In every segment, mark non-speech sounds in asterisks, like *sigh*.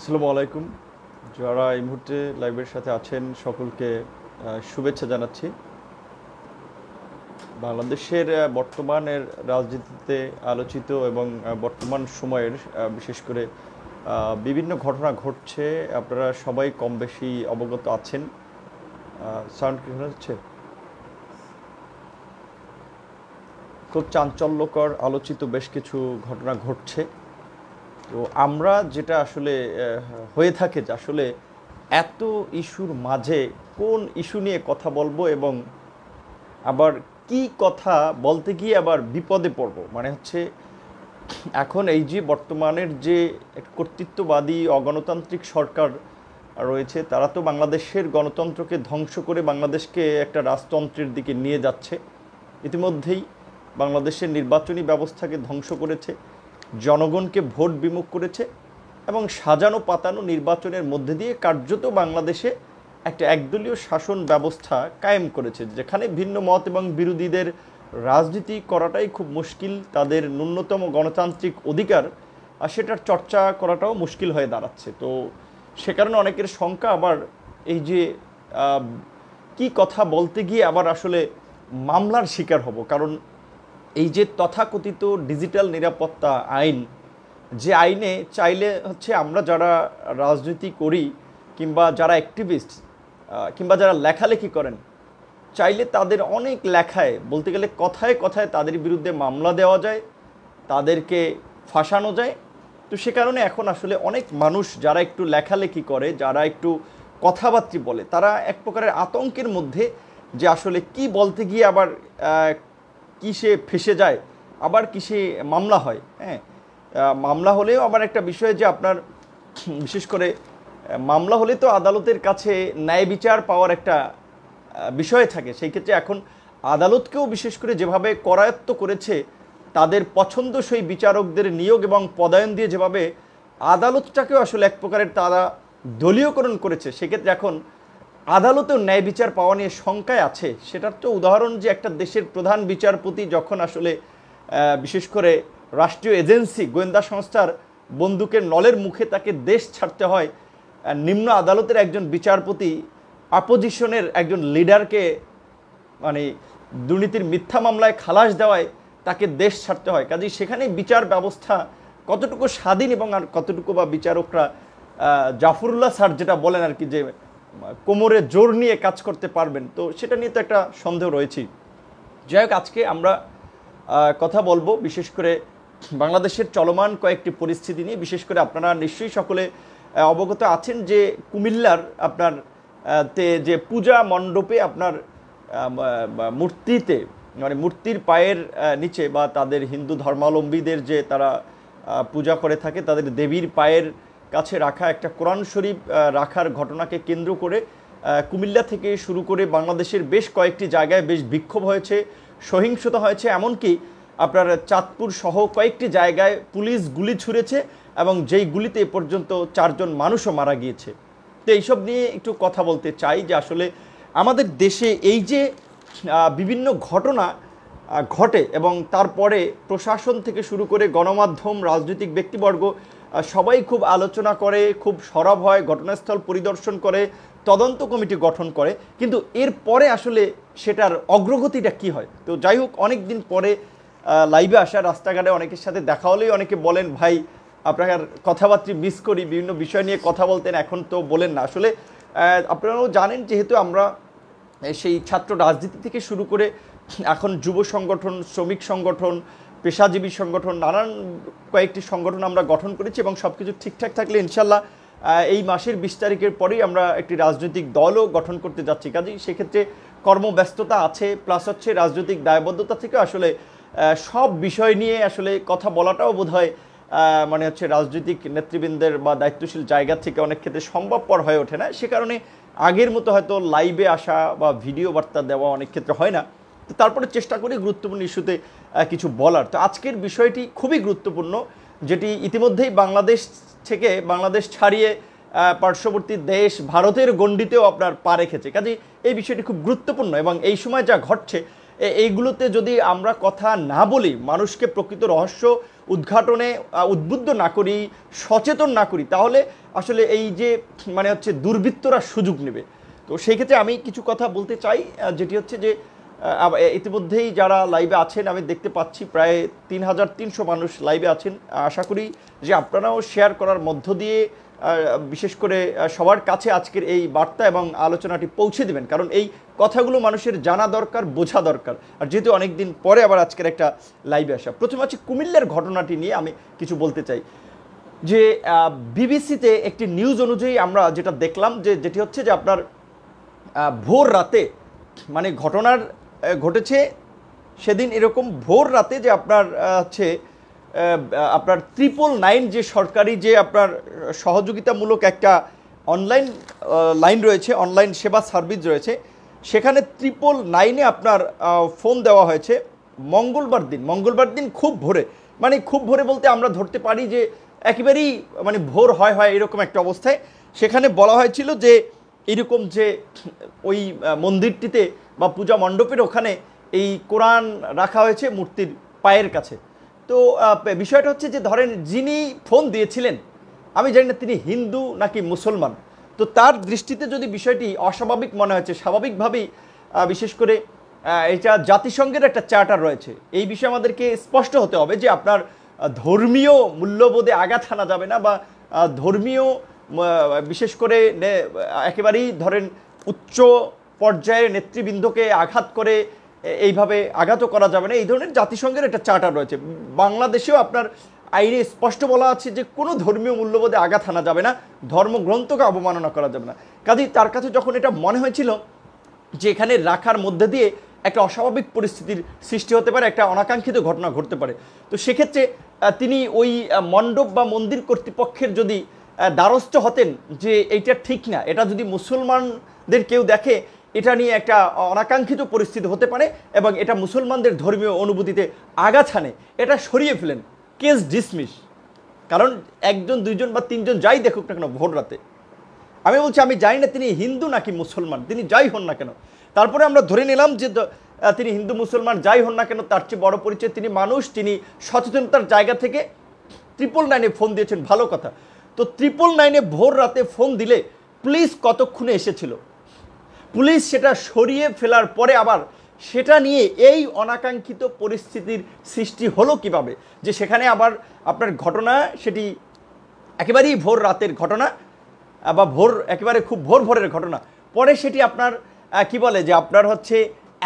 আসসালামু আলাইকুম যারা এই মুহূর্তে লাইভের সাথে আছেন সকলকে শুভেচ্ছা জানাচ্ছি বাংলাদেশের বর্তমানের রাজনীতিতে আলোচিত এবং বর্তমান সময়ের বিশেষ করে বিভিন্ন ঘটনা ঘটছে আপনারা সবাই কম বেশি অবগত আছেন সাউন্ড কি হচ্ছে খুব চাঞ্চল্যকর আলোচিত বেশ কিছু ঘটনা ঘটছে তো আমরা যেটা আসলে হয়ে থাকে যে আসলে এত ইস্যুর মাঝে কোন ইস্যু নিয়ে কথা বলবো এবং আবার কি কথা বলতে গিয়ে আবার বিপদে পড়ব মানে হচ্ছে এখন এই যে বর্তমানের যে কর্তৃত্ববাদী অগণতান্ত্রিক সরকার রয়েছে তারা তো বাংলাদেশের গণতন্ত্রকে ধ্বংস করে বাংলাদেশকে একটা রাজতন্ত্রের দিকে নিয়ে যাচ্ছে ইতিমধ্যেই বাংলাদেশের নির্বাচনী ব্যবস্থাকে ধ্বংস করেছে জনগণকে ভোট বিমুখ করেছে এবং সাজানো পাতানো নির্বাচনের মধ্যে দিয়ে কার্যত বাংলাদেশে একটা একদলীয় শাসন ব্যবস্থা কায়েম করেছে যেখানে ভিন্ন মত এবং বিরোধীদের রাজনীতি করাটাই খুব মুশকিল তাদের ন্যূনতম গণতান্ত্রিক অধিকার আর সেটার চর্চা করাটাও মুশকিল হয়ে দাঁড়াচ্ছে তো সে কারণে অনেকের শঙ্কা আবার এই যে কি কথা বলতে গিয়ে আবার আসলে মামলার শিকার হব কারণ এই যে তথাকথিত ডিজিটাল নিরাপত্তা আইন যে আইনে চাইলে হচ্ছে আমরা যারা রাজনীতি করি কিংবা যারা অ্যাক্টিভিস্ট কিংবা যারা লেখালেখি করেন চাইলে তাদের অনেক লেখায় বলতে গেলে কথায় কথায় তাদের বিরুদ্ধে মামলা দেওয়া যায় তাদেরকে ফাঁসানো যায় তো সে কারণে এখন আসলে অনেক মানুষ যারা একটু লেখালেখি করে যারা একটু কথাবার্তি বলে তারা এক প্রকারের আতঙ্কের মধ্যে যে আসলে কি বলতে গিয়ে আবার কিসে ফেসে যায় আবার কিসে মামলা হয় হ্যাঁ মামলা হলেও আবার একটা বিষয় যে আপনার বিশেষ করে মামলা হলে তো আদালতের কাছে ন্যায় বিচার পাওয়ার একটা বিষয় থাকে সেই ক্ষেত্রে এখন আদালতকেও বিশেষ করে যেভাবে করায়ত্ত করেছে তাদের পছন্দসই বিচারকদের নিয়োগ এবং পদায়ন দিয়ে যেভাবে আদালতটাকেও আসলে এক প্রকারের তারা দলীয়করণ করেছে সেক্ষেত্রে এখন আদালতেও ন্যায় বিচার পাওয়া নিয়ে শঙ্কায় আছে সেটার তো উদাহরণ যে একটা দেশের প্রধান বিচারপতি যখন আসলে বিশেষ করে রাষ্ট্রীয় এজেন্সি গোয়েন্দা সংস্থার বন্দুকের নলের মুখে তাকে দেশ ছাড়তে হয় নিম্ন আদালতের একজন বিচারপতি অপোজিশনের একজন লিডারকে মানে দুর্নীতির মিথ্যা মামলায় খালাস দেওয়ায় তাকে দেশ ছাড়তে হয় কাজেই সেখানে বিচার ব্যবস্থা কতটুকু স্বাধীন এবং আর কতটুকু বা বিচারকরা জাফরুল্লাহ স্যার যেটা বলেন আর কি যে কোমরে জোর নিয়ে কাজ করতে পারবেন তো সেটা নিয়ে তো একটা সন্দেহ রয়েছেই যাই হোক আজকে আমরা কথা বলবো বিশেষ করে বাংলাদেশের চলমান কয়েকটি পরিস্থিতি নিয়ে বিশেষ করে আপনারা নিশ্চয়ই সকলে অবগত আছেন যে কুমিল্লার আপনার তে যে পূজা মণ্ডপে আপনার মূর্তিতে মানে মূর্তির পায়ের নিচে বা তাদের হিন্দু ধর্মাবলম্বীদের যে তারা পূজা করে থাকে তাদের দেবীর পায়ের কাছে রাখা একটা কোরআন শরীফ রাখার ঘটনাকে কেন্দ্র করে কুমিল্লা থেকে শুরু করে বাংলাদেশের বেশ কয়েকটি জায়গায় বেশ বিক্ষোভ হয়েছে সহিংসতা হয়েছে এমনকি আপনার চাঁদপুর সহ কয়েকটি জায়গায় পুলিশ গুলি ছুঁড়েছে এবং যেই গুলিতে এ পর্যন্ত চারজন মানুষও মারা গিয়েছে তো এইসব নিয়ে একটু কথা বলতে চাই যে আসলে আমাদের দেশে এই যে বিভিন্ন ঘটনা ঘটে এবং তারপরে প্রশাসন থেকে শুরু করে গণমাধ্যম রাজনৈতিক ব্যক্তিবর্গ সবাই খুব আলোচনা করে খুব সরব হয় ঘটনাস্থল পরিদর্শন করে তদন্ত কমিটি গঠন করে কিন্তু এর পরে আসলে সেটার অগ্রগতিটা কি হয় তো যাই হোক অনেক দিন পরে লাইভে আসা রাস্তাঘাটে অনেকের সাথে দেখা হলেই অনেকে বলেন ভাই আপনার কথাবার্তা মিস করি বিভিন্ন বিষয় নিয়ে কথা বলতেন এখন তো বলেন না আসলে আপনারাও জানেন যেহেতু আমরা সেই ছাত্র রাজনীতি থেকে শুরু করে এখন যুব সংগঠন শ্রমিক সংগঠন পেশাজীবী সংগঠন নানান কয়েকটি সংগঠন আমরা গঠন করেছি এবং সব কিছু ঠিকঠাক থাকলে ইনশাল্লাহ এই মাসের বিশ তারিখের পরেই আমরা একটি রাজনৈতিক দলও গঠন করতে যাচ্ছি কাজেই সেক্ষেত্রে কর্মব্যস্ততা আছে প্লাস হচ্ছে রাজনৈতিক দায়বদ্ধতা থেকে আসলে সব বিষয় নিয়ে আসলে কথা বলাটাও বোধ হয় মানে হচ্ছে রাজনৈতিক নেতৃবৃন্দের বা দায়িত্বশীল জায়গা থেকে অনেক ক্ষেত্রে সম্ভবপর হয়ে ওঠে না সে কারণে আগের মতো হয়তো লাইভে আসা বা ভিডিও বার্তা দেওয়া অনেক ক্ষেত্রে হয় না তো তারপরে চেষ্টা করি গুরুত্বপূর্ণ ইস্যুতে কিছু বলার তো আজকের বিষয়টি খুবই গুরুত্বপূর্ণ যেটি ইতিমধ্যেই বাংলাদেশ থেকে বাংলাদেশ ছাড়িয়ে পার্শ্ববর্তী দেশ ভারতের গণ্ডিতেও আপনার পা রেখেছে কাজে এই বিষয়টি খুব গুরুত্বপূর্ণ এবং এই সময় যা ঘটছে এইগুলোতে যদি আমরা কথা না বলি মানুষকে প্রকৃত রহস্য উদ্ঘাটনে উদ্বুদ্ধ না করি সচেতন না করি তাহলে আসলে এই যে মানে হচ্ছে দুর্বৃত্তরা সুযোগ নেবে তো সেই ক্ষেত্রে আমি কিছু কথা বলতে চাই যেটি হচ্ছে যে ইতিমধ্যেই যারা লাইভে আছেন আমি দেখতে পাচ্ছি প্রায় তিন হাজার তিনশো মানুষ লাইভে আছেন আশা করি যে আপনারাও শেয়ার করার মধ্য দিয়ে বিশেষ করে সবার কাছে আজকের এই বার্তা এবং আলোচনাটি পৌঁছে দিবেন কারণ এই কথাগুলো মানুষের জানা দরকার বোঝা দরকার আর যেহেতু অনেক দিন পরে আবার আজকের একটা লাইভে আসা প্রথমে আছে কুমিল্লার ঘটনাটি নিয়ে আমি কিছু বলতে চাই যে বিবিসিতে একটি নিউজ অনুযায়ী আমরা যেটা দেখলাম যে যেটি হচ্ছে যে আপনার ভোর রাতে মানে ঘটনার ঘটেছে সেদিন এরকম ভোর রাতে যে আপনার হচ্ছে আপনার ত্রিপল নাইন যে সরকারি যে আপনার সহযোগিতামূলক একটা অনলাইন লাইন রয়েছে অনলাইন সেবা সার্ভিস রয়েছে সেখানে ত্রিপল নাইনে আপনার ফোন দেওয়া হয়েছে মঙ্গলবার দিন মঙ্গলবার দিন খুব ভোরে মানে খুব ভোরে বলতে আমরা ধরতে পারি যে একেবারেই মানে ভোর হয় হয় এরকম একটা অবস্থায় সেখানে বলা হয়েছিল যে এরকম যে ওই মন্দিরটিতে বা পূজা মণ্ডপের ওখানে এই কোরআন রাখা হয়েছে মূর্তির পায়ের কাছে তো বিষয়টা হচ্ছে যে ধরেন যিনি ফোন দিয়েছিলেন আমি জানি না তিনি হিন্দু নাকি মুসলমান তো তার দৃষ্টিতে যদি বিষয়টি অস্বাভাবিক মনে হয়েছে স্বাভাবিকভাবেই বিশেষ করে এটা জাতিসংঘের একটা চার্টার রয়েছে এই বিষয়ে আমাদেরকে স্পষ্ট হতে হবে যে আপনার ধর্মীয় মূল্যবোধে আঘাত আনা যাবে না বা ধর্মীয় বিশেষ করে একেবারেই ধরেন উচ্চ পর্যায়ের নেতৃবৃন্দকে আঘাত করে এইভাবে আঘাতও করা যাবে না এই ধরনের জাতিসংঘের একটা চার্টার রয়েছে বাংলাদেশেও আপনার আইনে স্পষ্ট বলা আছে যে কোনো ধর্মীয় মূল্যবোধে আঘাত আনা যাবে না ধর্মগ্রন্থকে অবমাননা করা যাবে না কাজেই তার কাছে যখন এটা মনে হয়েছিল যে এখানে রাখার মধ্যে দিয়ে একটা অস্বাভাবিক পরিস্থিতির সৃষ্টি হতে পারে একটা অনাকাঙ্ক্ষিত ঘটনা ঘটতে পারে তো সেক্ষেত্রে তিনি ওই মণ্ডপ বা মন্দির কর্তৃপক্ষের যদি দ্বারস্থ হতেন যে এইটা ঠিক না এটা যদি মুসলমানদের কেউ দেখে এটা নিয়ে একটা অনাকাঙ্ক্ষিত পরিস্থিতি হতে পারে এবং এটা মুসলমানদের ধর্মীয় অনুভূতিতে আগাছানে এটা সরিয়ে ফেলেন কেস ডিসমিস কারণ একজন দুইজন বা তিনজন যাই দেখুক না কেন ভোর রাতে আমি বলছি আমি জানি না তিনি হিন্দু নাকি মুসলমান তিনি যাই হন না কেন তারপরে আমরা ধরে নিলাম যে তিনি হিন্দু মুসলমান যাই হন না কেন তার চেয়ে বড় পরিচয় তিনি মানুষ তিনি সচেতনতার জায়গা থেকে ট্রিপল নাইনে ফোন দিয়েছেন ভালো কথা তো ট্রিপল নাইনে ভোর রাতে ফোন দিলে পুলিশ কতক্ষণে এসেছিল পুলিশ সেটা সরিয়ে ফেলার পরে আবার সেটা নিয়ে এই অনাকাঙ্ক্ষিত পরিস্থিতির সৃষ্টি হলো কিভাবে যে সেখানে আবার আপনার ঘটনা সেটি একেবারেই ভোর রাতের ঘটনা বা ভোর একেবারে খুব ভোর ভোরের ঘটনা পরে সেটি আপনার কি বলে যে আপনার হচ্ছে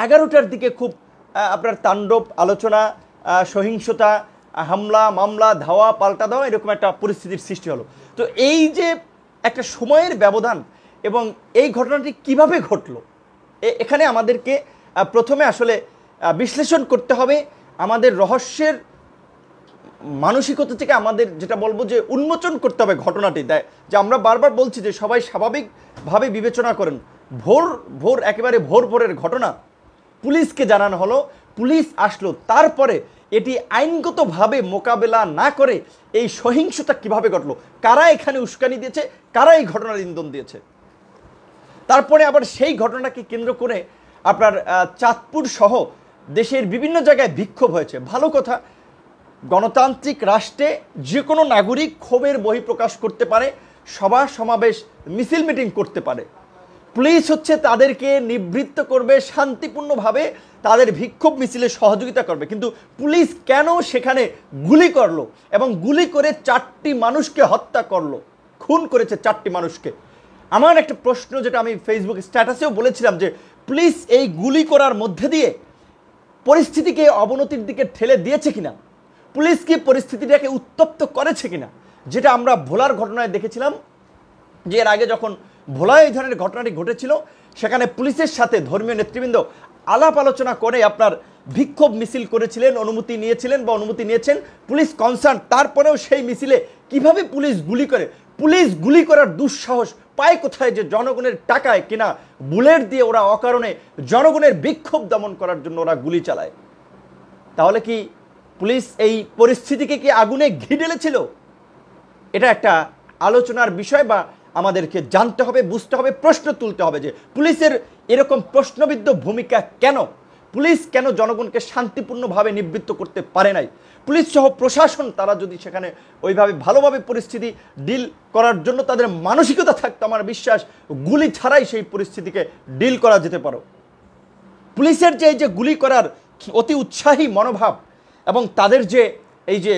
এগারোটার দিকে খুব আপনার তাণ্ডব আলোচনা সহিংসতা হামলা মামলা ধাওয়া পাল্টা দেওয়া এরকম একটা পরিস্থিতির সৃষ্টি হলো তো এই যে একটা সময়ের ব্যবধান এবং এই ঘটনাটি কিভাবে ঘটল এখানে আমাদেরকে প্রথমে আসলে বিশ্লেষণ করতে হবে আমাদের রহস্যের মানসিকতা থেকে আমাদের যেটা বলবো যে উন্মোচন করতে হবে ঘটনাটি দেয় যে আমরা বারবার বলছি যে সবাই স্বাভাবিকভাবে বিবেচনা করেন ভোর ভোর একেবারে ভোর ভোরের ঘটনা পুলিশকে জানানো হলো পুলিশ আসলো তারপরে এটি আইনগতভাবে মোকাবেলা না করে এই সহিংসতা কিভাবে ঘটলো কারা এখানে উস্কানি দিয়েছে কারা এই ঘটনার ইন্ধন দিয়েছে তারপরে আবার সেই ঘটনাকে কেন্দ্র করে আপনার চাঁদপুর সহ দেশের বিভিন্ন জায়গায় বিক্ষোভ হয়েছে ভালো কথা গণতান্ত্রিক রাষ্ট্রে যে কোনো নাগরিক ক্ষোভের বহিঃপ্রকাশ করতে পারে সভা সমাবেশ মিছিল মিটিং করতে পারে পুলিশ হচ্ছে তাদেরকে নিবৃত্ত করবে শান্তিপূর্ণভাবে তাদের বিক্ষোভ মিছিলে সহযোগিতা করবে কিন্তু পুলিশ কেন সেখানে গুলি করলো এবং গুলি করে চারটি মানুষকে হত্যা করলো খুন করেছে চারটি মানুষকে আমার একটা প্রশ্ন যেটা আমি ফেসবুক স্ট্যাটাসেও বলেছিলাম যে পুলিশ এই গুলি করার মধ্যে দিয়ে পরিস্থিতিকে অবনতির দিকে ঠেলে দিয়েছে কিনা পুলিশ কি পরিস্থিতিটাকে উত্তপ্ত করেছে কিনা যেটা আমরা ভোলার ঘটনায় দেখেছিলাম যে এর আগে যখন ভোলায় এই ধরনের ঘটনাটি ঘটেছিল সেখানে পুলিশের সাথে ধর্মীয় নেতৃবৃন্দ আলাপ আলোচনা করে আপনার বিক্ষোভ মিছিল করেছিলেন অনুমতি নিয়েছিলেন বা অনুমতি নিয়েছেন পুলিশ কনসার্ন তারপরেও সেই মিছিলে কিভাবে পুলিশ গুলি করে পুলিশ গুলি করার দুঃসাহস পায় কোথায় যে জনগণের টাকায় কিনা বুলেট দিয়ে ওরা অকারণে জনগণের বিক্ষোভ দমন করার জন্য ওরা গুলি চালায় তাহলে কি পুলিশ এই পরিস্থিতিকে কি আগুনে ঘি ঢেলেছিল এটা একটা আলোচনার বিষয় বা আমাদেরকে জানতে হবে বুঝতে হবে প্রশ্ন তুলতে হবে যে পুলিশের এরকম প্রশ্নবিদ্ধ ভূমিকা কেন পুলিশ কেন জনগণকে শান্তিপূর্ণভাবে নিবৃত্ত করতে পারে নাই পুলিশ সহ প্রশাসন তারা যদি সেখানে ওইভাবে ভালোভাবে পরিস্থিতি ডিল করার জন্য তাদের মানসিকতা থাকতো আমার বিশ্বাস গুলি ছাড়াই সেই পরিস্থিতিকে ডিল করা যেতে পারো পুলিশের যে এই যে গুলি করার অতি উৎসাহী মনোভাব এবং তাদের যে এই যে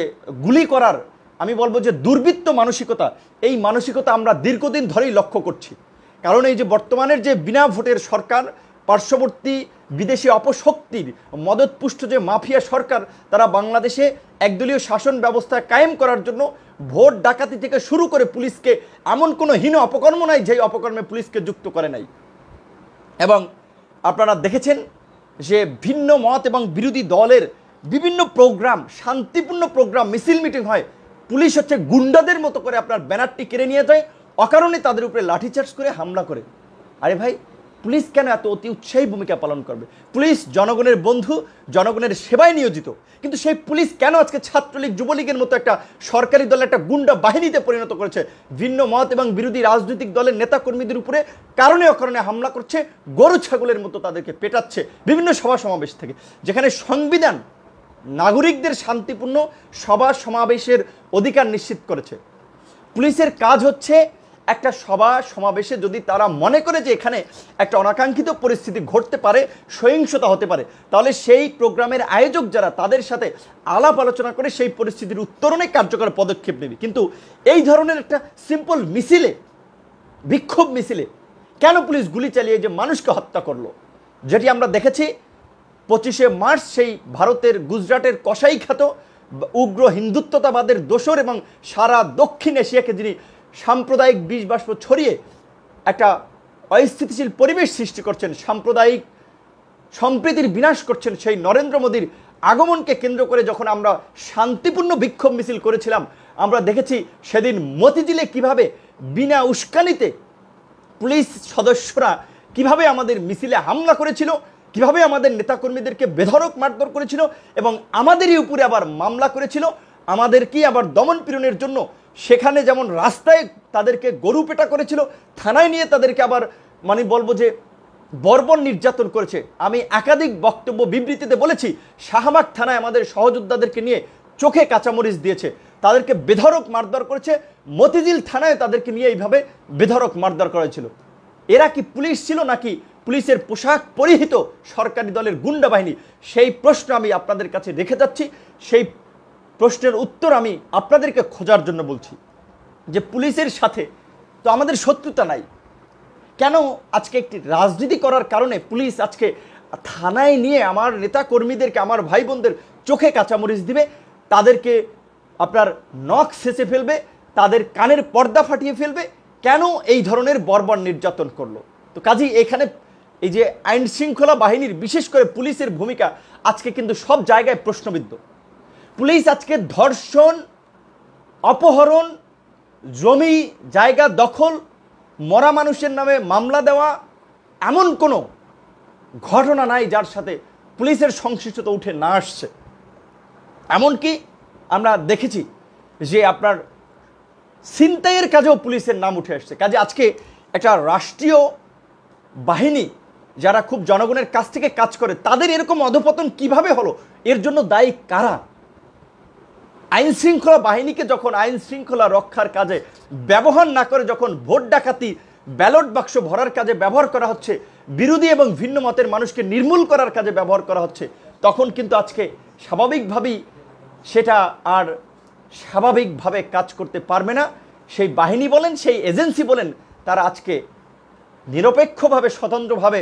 গুলি করার আমি বলবো যে দুর্বৃত্ত মানসিকতা এই মানসিকতা আমরা দীর্ঘদিন ধরেই লক্ষ্য করছি কারণ এই যে বর্তমানের যে বিনা ভোটের সরকার পার্শ্ববর্তী বিদেশি অপশক্তির মদতপুষ্ট যে মাফিয়া সরকার তারা বাংলাদেশে একদলীয় শাসন ব্যবস্থা কায়েম করার জন্য ভোট ডাকাতি থেকে শুরু করে পুলিশকে এমন কোনো হীন অপকর্ম নাই যেই অপকর্মে পুলিশকে যুক্ত করে নাই এবং আপনারা দেখেছেন যে ভিন্ন মত এবং বিরোধী দলের বিভিন্ন প্রোগ্রাম শান্তিপূর্ণ প্রোগ্রাম মিছিল মিটিং হয় পুলিশ হচ্ছে গুন্ডাদের মতো করে আপনার ব্যানারটি কেড়ে নিয়ে যায় অকারণে তাদের উপরে লাঠিচার্জ করে হামলা করে আরে ভাই পুলিশ কেন এত অতি উৎসাহী ভূমিকা পালন করবে পুলিশ জনগণের বন্ধু জনগণের সেবায় নিয়োজিত কিন্তু সেই পুলিশ কেন আজকে ছাত্রলীগ যুবলীগের মতো একটা সরকারি দলের একটা গুন্ডা বাহিনীতে পরিণত করেছে ভিন্ন মত এবং বিরোধী রাজনৈতিক দলের নেতাকর্মীদের উপরে কারণে অকারণে হামলা করছে গরু ছাগলের মতো তাদেরকে পেটাচ্ছে বিভিন্ন সভা সমাবেশ থেকে যেখানে সংবিধান নাগরিকদের শান্তিপূর্ণ সভা সমাবেশের অধিকার নিশ্চিত করেছে পুলিশের কাজ হচ্ছে একটা সভা সমাবেশে যদি তারা মনে করে যে এখানে একটা অনাকাঙ্ক্ষিত পরিস্থিতি ঘটতে পারে সহিংসতা হতে পারে তাহলে সেই প্রোগ্রামের আয়োজক যারা তাদের সাথে আলাপ আলোচনা করে সেই পরিস্থিতির উত্তরণে কার্যকর পদক্ষেপ নেবে কিন্তু এই ধরনের একটা সিম্পল মিছিলে বিক্ষোভ মিছিলে কেন পুলিশ গুলি চালিয়ে যে মানুষকে হত্যা করলো যেটি আমরা দেখেছি পঁচিশে মার্চ সেই ভারতের গুজরাটের কষাই খ্যাত উগ্র হিন্দুত্বতাবাদের দোসর এবং সারা দক্ষিণ এশিয়াকে যিনি সাম্প্রদায়িক বিষবাষ্প ছড়িয়ে একটা অস্থিতিশীল পরিবেশ সৃষ্টি করছেন সাম্প্রদায়িক সম্প্রীতির বিনাশ করছেন সেই নরেন্দ্র মোদীর আগমনকে কেন্দ্র করে যখন আমরা শান্তিপূর্ণ বিক্ষোভ মিছিল করেছিলাম আমরা দেখেছি সেদিন মতিঝিলে কিভাবে বিনা উস্কানিতে পুলিশ সদস্যরা কিভাবে আমাদের মিছিলে হামলা করেছিল কিভাবে আমাদের নেতাকর্মীদেরকে বেধরক মারধর করেছিল এবং আমাদেরই উপরে আবার মামলা করেছিল আমাদেরকেই আবার দমন পীড়নের জন্য সেখানে যেমন রাস্তায় তাদেরকে গরু পেটা করেছিল থানায় নিয়ে তাদেরকে আবার মানে বলবো যে বর্বর নির্যাতন করেছে আমি একাধিক বক্তব্য বিবৃতিতে বলেছি শাহবাগ থানায় আমাদের সহযোদ্ধাদেরকে নিয়ে চোখে কাঁচামরিচ দিয়েছে তাদেরকে বেধরক মারধর করেছে মতিজিল থানায় তাদেরকে নিয়ে এইভাবে বেধরক মারধর করেছিল এরা কি পুলিশ ছিল নাকি পুলিশের পোশাক পরিহিত সরকারি দলের গুন্ডা বাহিনী সেই প্রশ্ন আমি আপনাদের কাছে রেখে যাচ্ছি সেই প্রশ্নের উত্তর আমি আপনাদেরকে খোঁজার জন্য বলছি যে পুলিশের সাথে তো আমাদের শত্রুতা নাই কেন আজকে একটি রাজনীতি করার কারণে পুলিশ আজকে থানায় নিয়ে আমার নেতাকর্মীদেরকে আমার ভাই বোনদের চোখে কাঁচামরিচ দিবে তাদেরকে আপনার নখ সেচে ফেলবে তাদের কানের পর্দা ফাটিয়ে ফেলবে কেন এই ধরনের বর্বর নির্যাতন করলো তো কাজী এখানে এই যে আইন শৃঙ্খলা বাহিনীর বিশেষ করে পুলিশের ভূমিকা আজকে কিন্তু সব জায়গায় প্রশ্নবিদ্ধ পুলিশ আজকে ধর্ষণ অপহরণ জমি জায়গা দখল মরা মানুষের নামে মামলা দেওয়া এমন কোনো ঘটনা নাই যার সাথে পুলিশের সংশ্লিষ্টতা উঠে না আসছে এমনকি আমরা দেখেছি যে আপনার ছিনতাইয়ের কাজেও পুলিশের নাম উঠে আসছে কাজে আজকে একটা রাষ্ট্রীয় বাহিনী যারা খুব জনগণের কাছ থেকে কাজ করে তাদের এরকম অধপতন কিভাবে হলো এর জন্য দায়ী কারা আইন শৃঙ্খলা বাহিনীকে যখন আইন শৃঙ্খলা রক্ষার কাজে ব্যবহার না করে যখন ভোট ডাকাতি ব্যালট বাক্স ভরার কাজে ব্যবহার করা হচ্ছে বিরোধী এবং ভিন্ন মতের মানুষকে নির্মূল করার কাজে ব্যবহার করা হচ্ছে তখন কিন্তু আজকে স্বাভাবিকভাবেই সেটা আর স্বাভাবিকভাবে কাজ করতে পারবে না সেই বাহিনী বলেন সেই এজেন্সি বলেন তারা আজকে নিরপেক্ষভাবে স্বতন্ত্রভাবে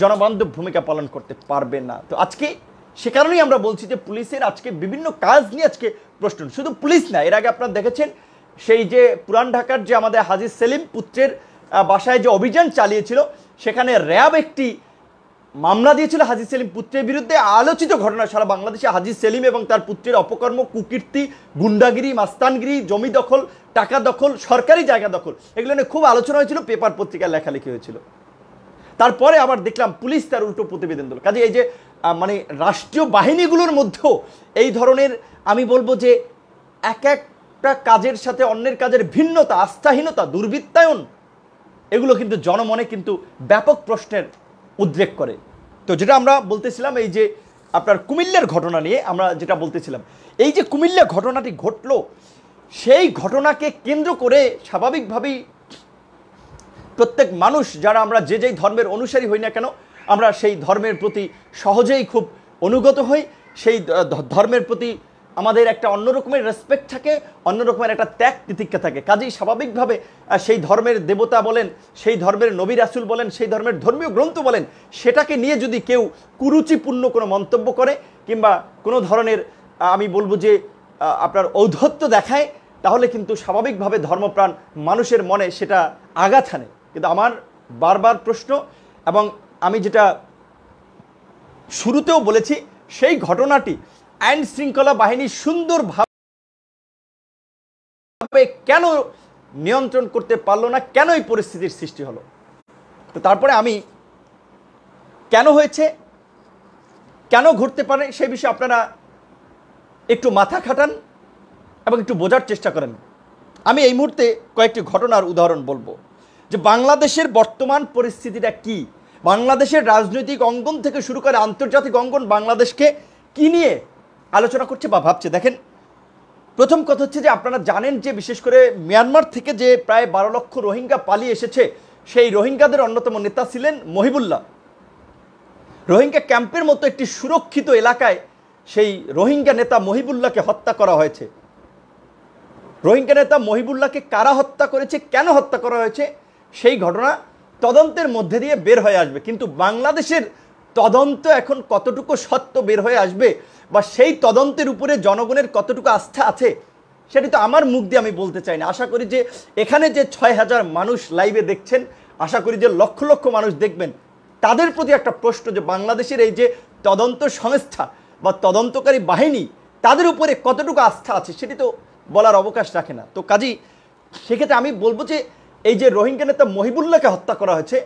জনবান্ধব ভূমিকা পালন করতে পারবে না তো আজকে সে কারণেই আমরা বলছি যে পুলিশের আজকে বিভিন্ন কাজ নিয়ে আজকে প্রশ্ন শুধু পুলিশ না এর আগে আপনারা দেখেছেন সেই যে পুরান ঢাকার যে আমাদের হাজির সেলিম পুত্রের বাসায় যে অভিযান চালিয়েছিল সেখানে র্যাব একটি মামলা দিয়েছিল হাজির সেলিম পুত্রের বিরুদ্ধে আলোচিত ঘটনা সারা বাংলাদেশে হাজির সেলিম এবং তার পুত্রের অপকর্ম কুকীর্তি গুন্ডাগিরি মাস্তানগিরি জমি দখল টাকা দখল সরকারি জায়গা দখল এগুলো নিয়ে খুব আলোচনা হয়েছিল পেপার পত্রিকায় লেখালেখি হয়েছিল তারপরে আবার দেখলাম পুলিশ তার উল্টো প্রতিবেদন দিল কাজে এই যে মানে রাষ্ট্রীয় বাহিনীগুলোর মধ্যেও এই ধরনের আমি বলবো যে এক একটা কাজের সাথে অন্যের কাজের ভিন্নতা আস্থাহীনতা দুর্বৃত্তায়ন এগুলো কিন্তু জনমনে কিন্তু ব্যাপক প্রশ্নের উদ্রেক করে তো যেটা আমরা বলতেছিলাম এই যে আপনার কুমিল্লার ঘটনা নিয়ে আমরা যেটা বলতেছিলাম এই যে কুমিল্লা ঘটনাটি ঘটল সেই ঘটনাকে কেন্দ্র করে স্বাভাবিকভাবেই প্রত্যেক মানুষ যারা আমরা যে যেই ধর্মের অনুসারী হই না কেন আমরা সেই ধর্মের প্রতি সহজেই খুব অনুগত হই সেই ধর্মের প্রতি আমাদের একটা অন্য রকমের রেসপেক্ট থাকে অন্য রকমের একটা ত্যাগ তিতিক্ষা থাকে কাজেই স্বাভাবিকভাবে সেই ধর্মের দেবতা বলেন সেই ধর্মের নবী রাসুল বলেন সেই ধর্মের ধর্মীয় গ্রন্থ বলেন সেটাকে নিয়ে যদি কেউ কুরুচিপূর্ণ কোনো মন্তব্য করে কিংবা কোনো ধরনের আমি বলবো যে আপনার ঔদ্ধত্য দেখায় তাহলে কিন্তু স্বাভাবিকভাবে ধর্মপ্রাণ মানুষের মনে সেটা আঘাত আনে কিন্তু আমার বারবার প্রশ্ন এবং আমি যেটা শুরুতেও বলেছি সেই ঘটনাটি আইন শৃঙ্খলা বাহিনী সুন্দরভাবে কেন নিয়ন্ত্রণ করতে পারলো না কেন এই পরিস্থিতির সৃষ্টি হলো তো তারপরে আমি কেন হয়েছে কেন ঘুরতে পারে সেই বিষয়ে আপনারা একটু মাথা খাটান এবং একটু বোঝার চেষ্টা করেন আমি এই মুহূর্তে কয়েকটি ঘটনার উদাহরণ বলবো যে বাংলাদেশের বর্তমান পরিস্থিতিটা কি বাংলাদেশের রাজনৈতিক অঙ্গন থেকে শুরু করে আন্তর্জাতিক অঙ্গন বাংলাদেশকে কি নিয়ে আলোচনা করছে বা ভাবছে দেখেন প্রথম কথা হচ্ছে যে আপনারা জানেন যে বিশেষ করে মিয়ানমার থেকে যে প্রায় বারো লক্ষ রোহিঙ্গা পালিয়ে এসেছে সেই রোহিঙ্গাদের অন্যতম নেতা ছিলেন মহিবুল্লাহ রোহিঙ্গা ক্যাম্পের মতো একটি সুরক্ষিত এলাকায় সেই রোহিঙ্গা নেতা মহিবুল্লাহকে হত্যা করা হয়েছে রোহিঙ্গা নেতা মহিবুল্লাহকে কারা হত্যা করেছে কেন হত্যা করা হয়েছে সেই ঘটনা তদন্তের মধ্যে দিয়ে বের হয়ে আসবে কিন্তু বাংলাদেশের তদন্ত এখন কতটুকু সত্য বের হয়ে আসবে বা সেই তদন্তের উপরে জনগণের কতটুকু আস্থা আছে সেটি তো আমার মুখ দিয়ে আমি বলতে চাই না আশা করি যে এখানে যে ছয় হাজার মানুষ লাইভে দেখছেন আশা করি যে লক্ষ লক্ষ মানুষ দেখবেন তাদের প্রতি একটা প্রশ্ন যে বাংলাদেশের এই যে তদন্ত সংস্থা বা তদন্তকারী বাহিনী তাদের উপরে কতটুকু আস্থা আছে সেটি তো বলার অবকাশ রাখে না তো কাজী সেক্ষেত্রে আমি বলবো যে এই যে রোহিঙ্গা নেতা মহিবুল্লাহকে হত্যা করা হয়েছে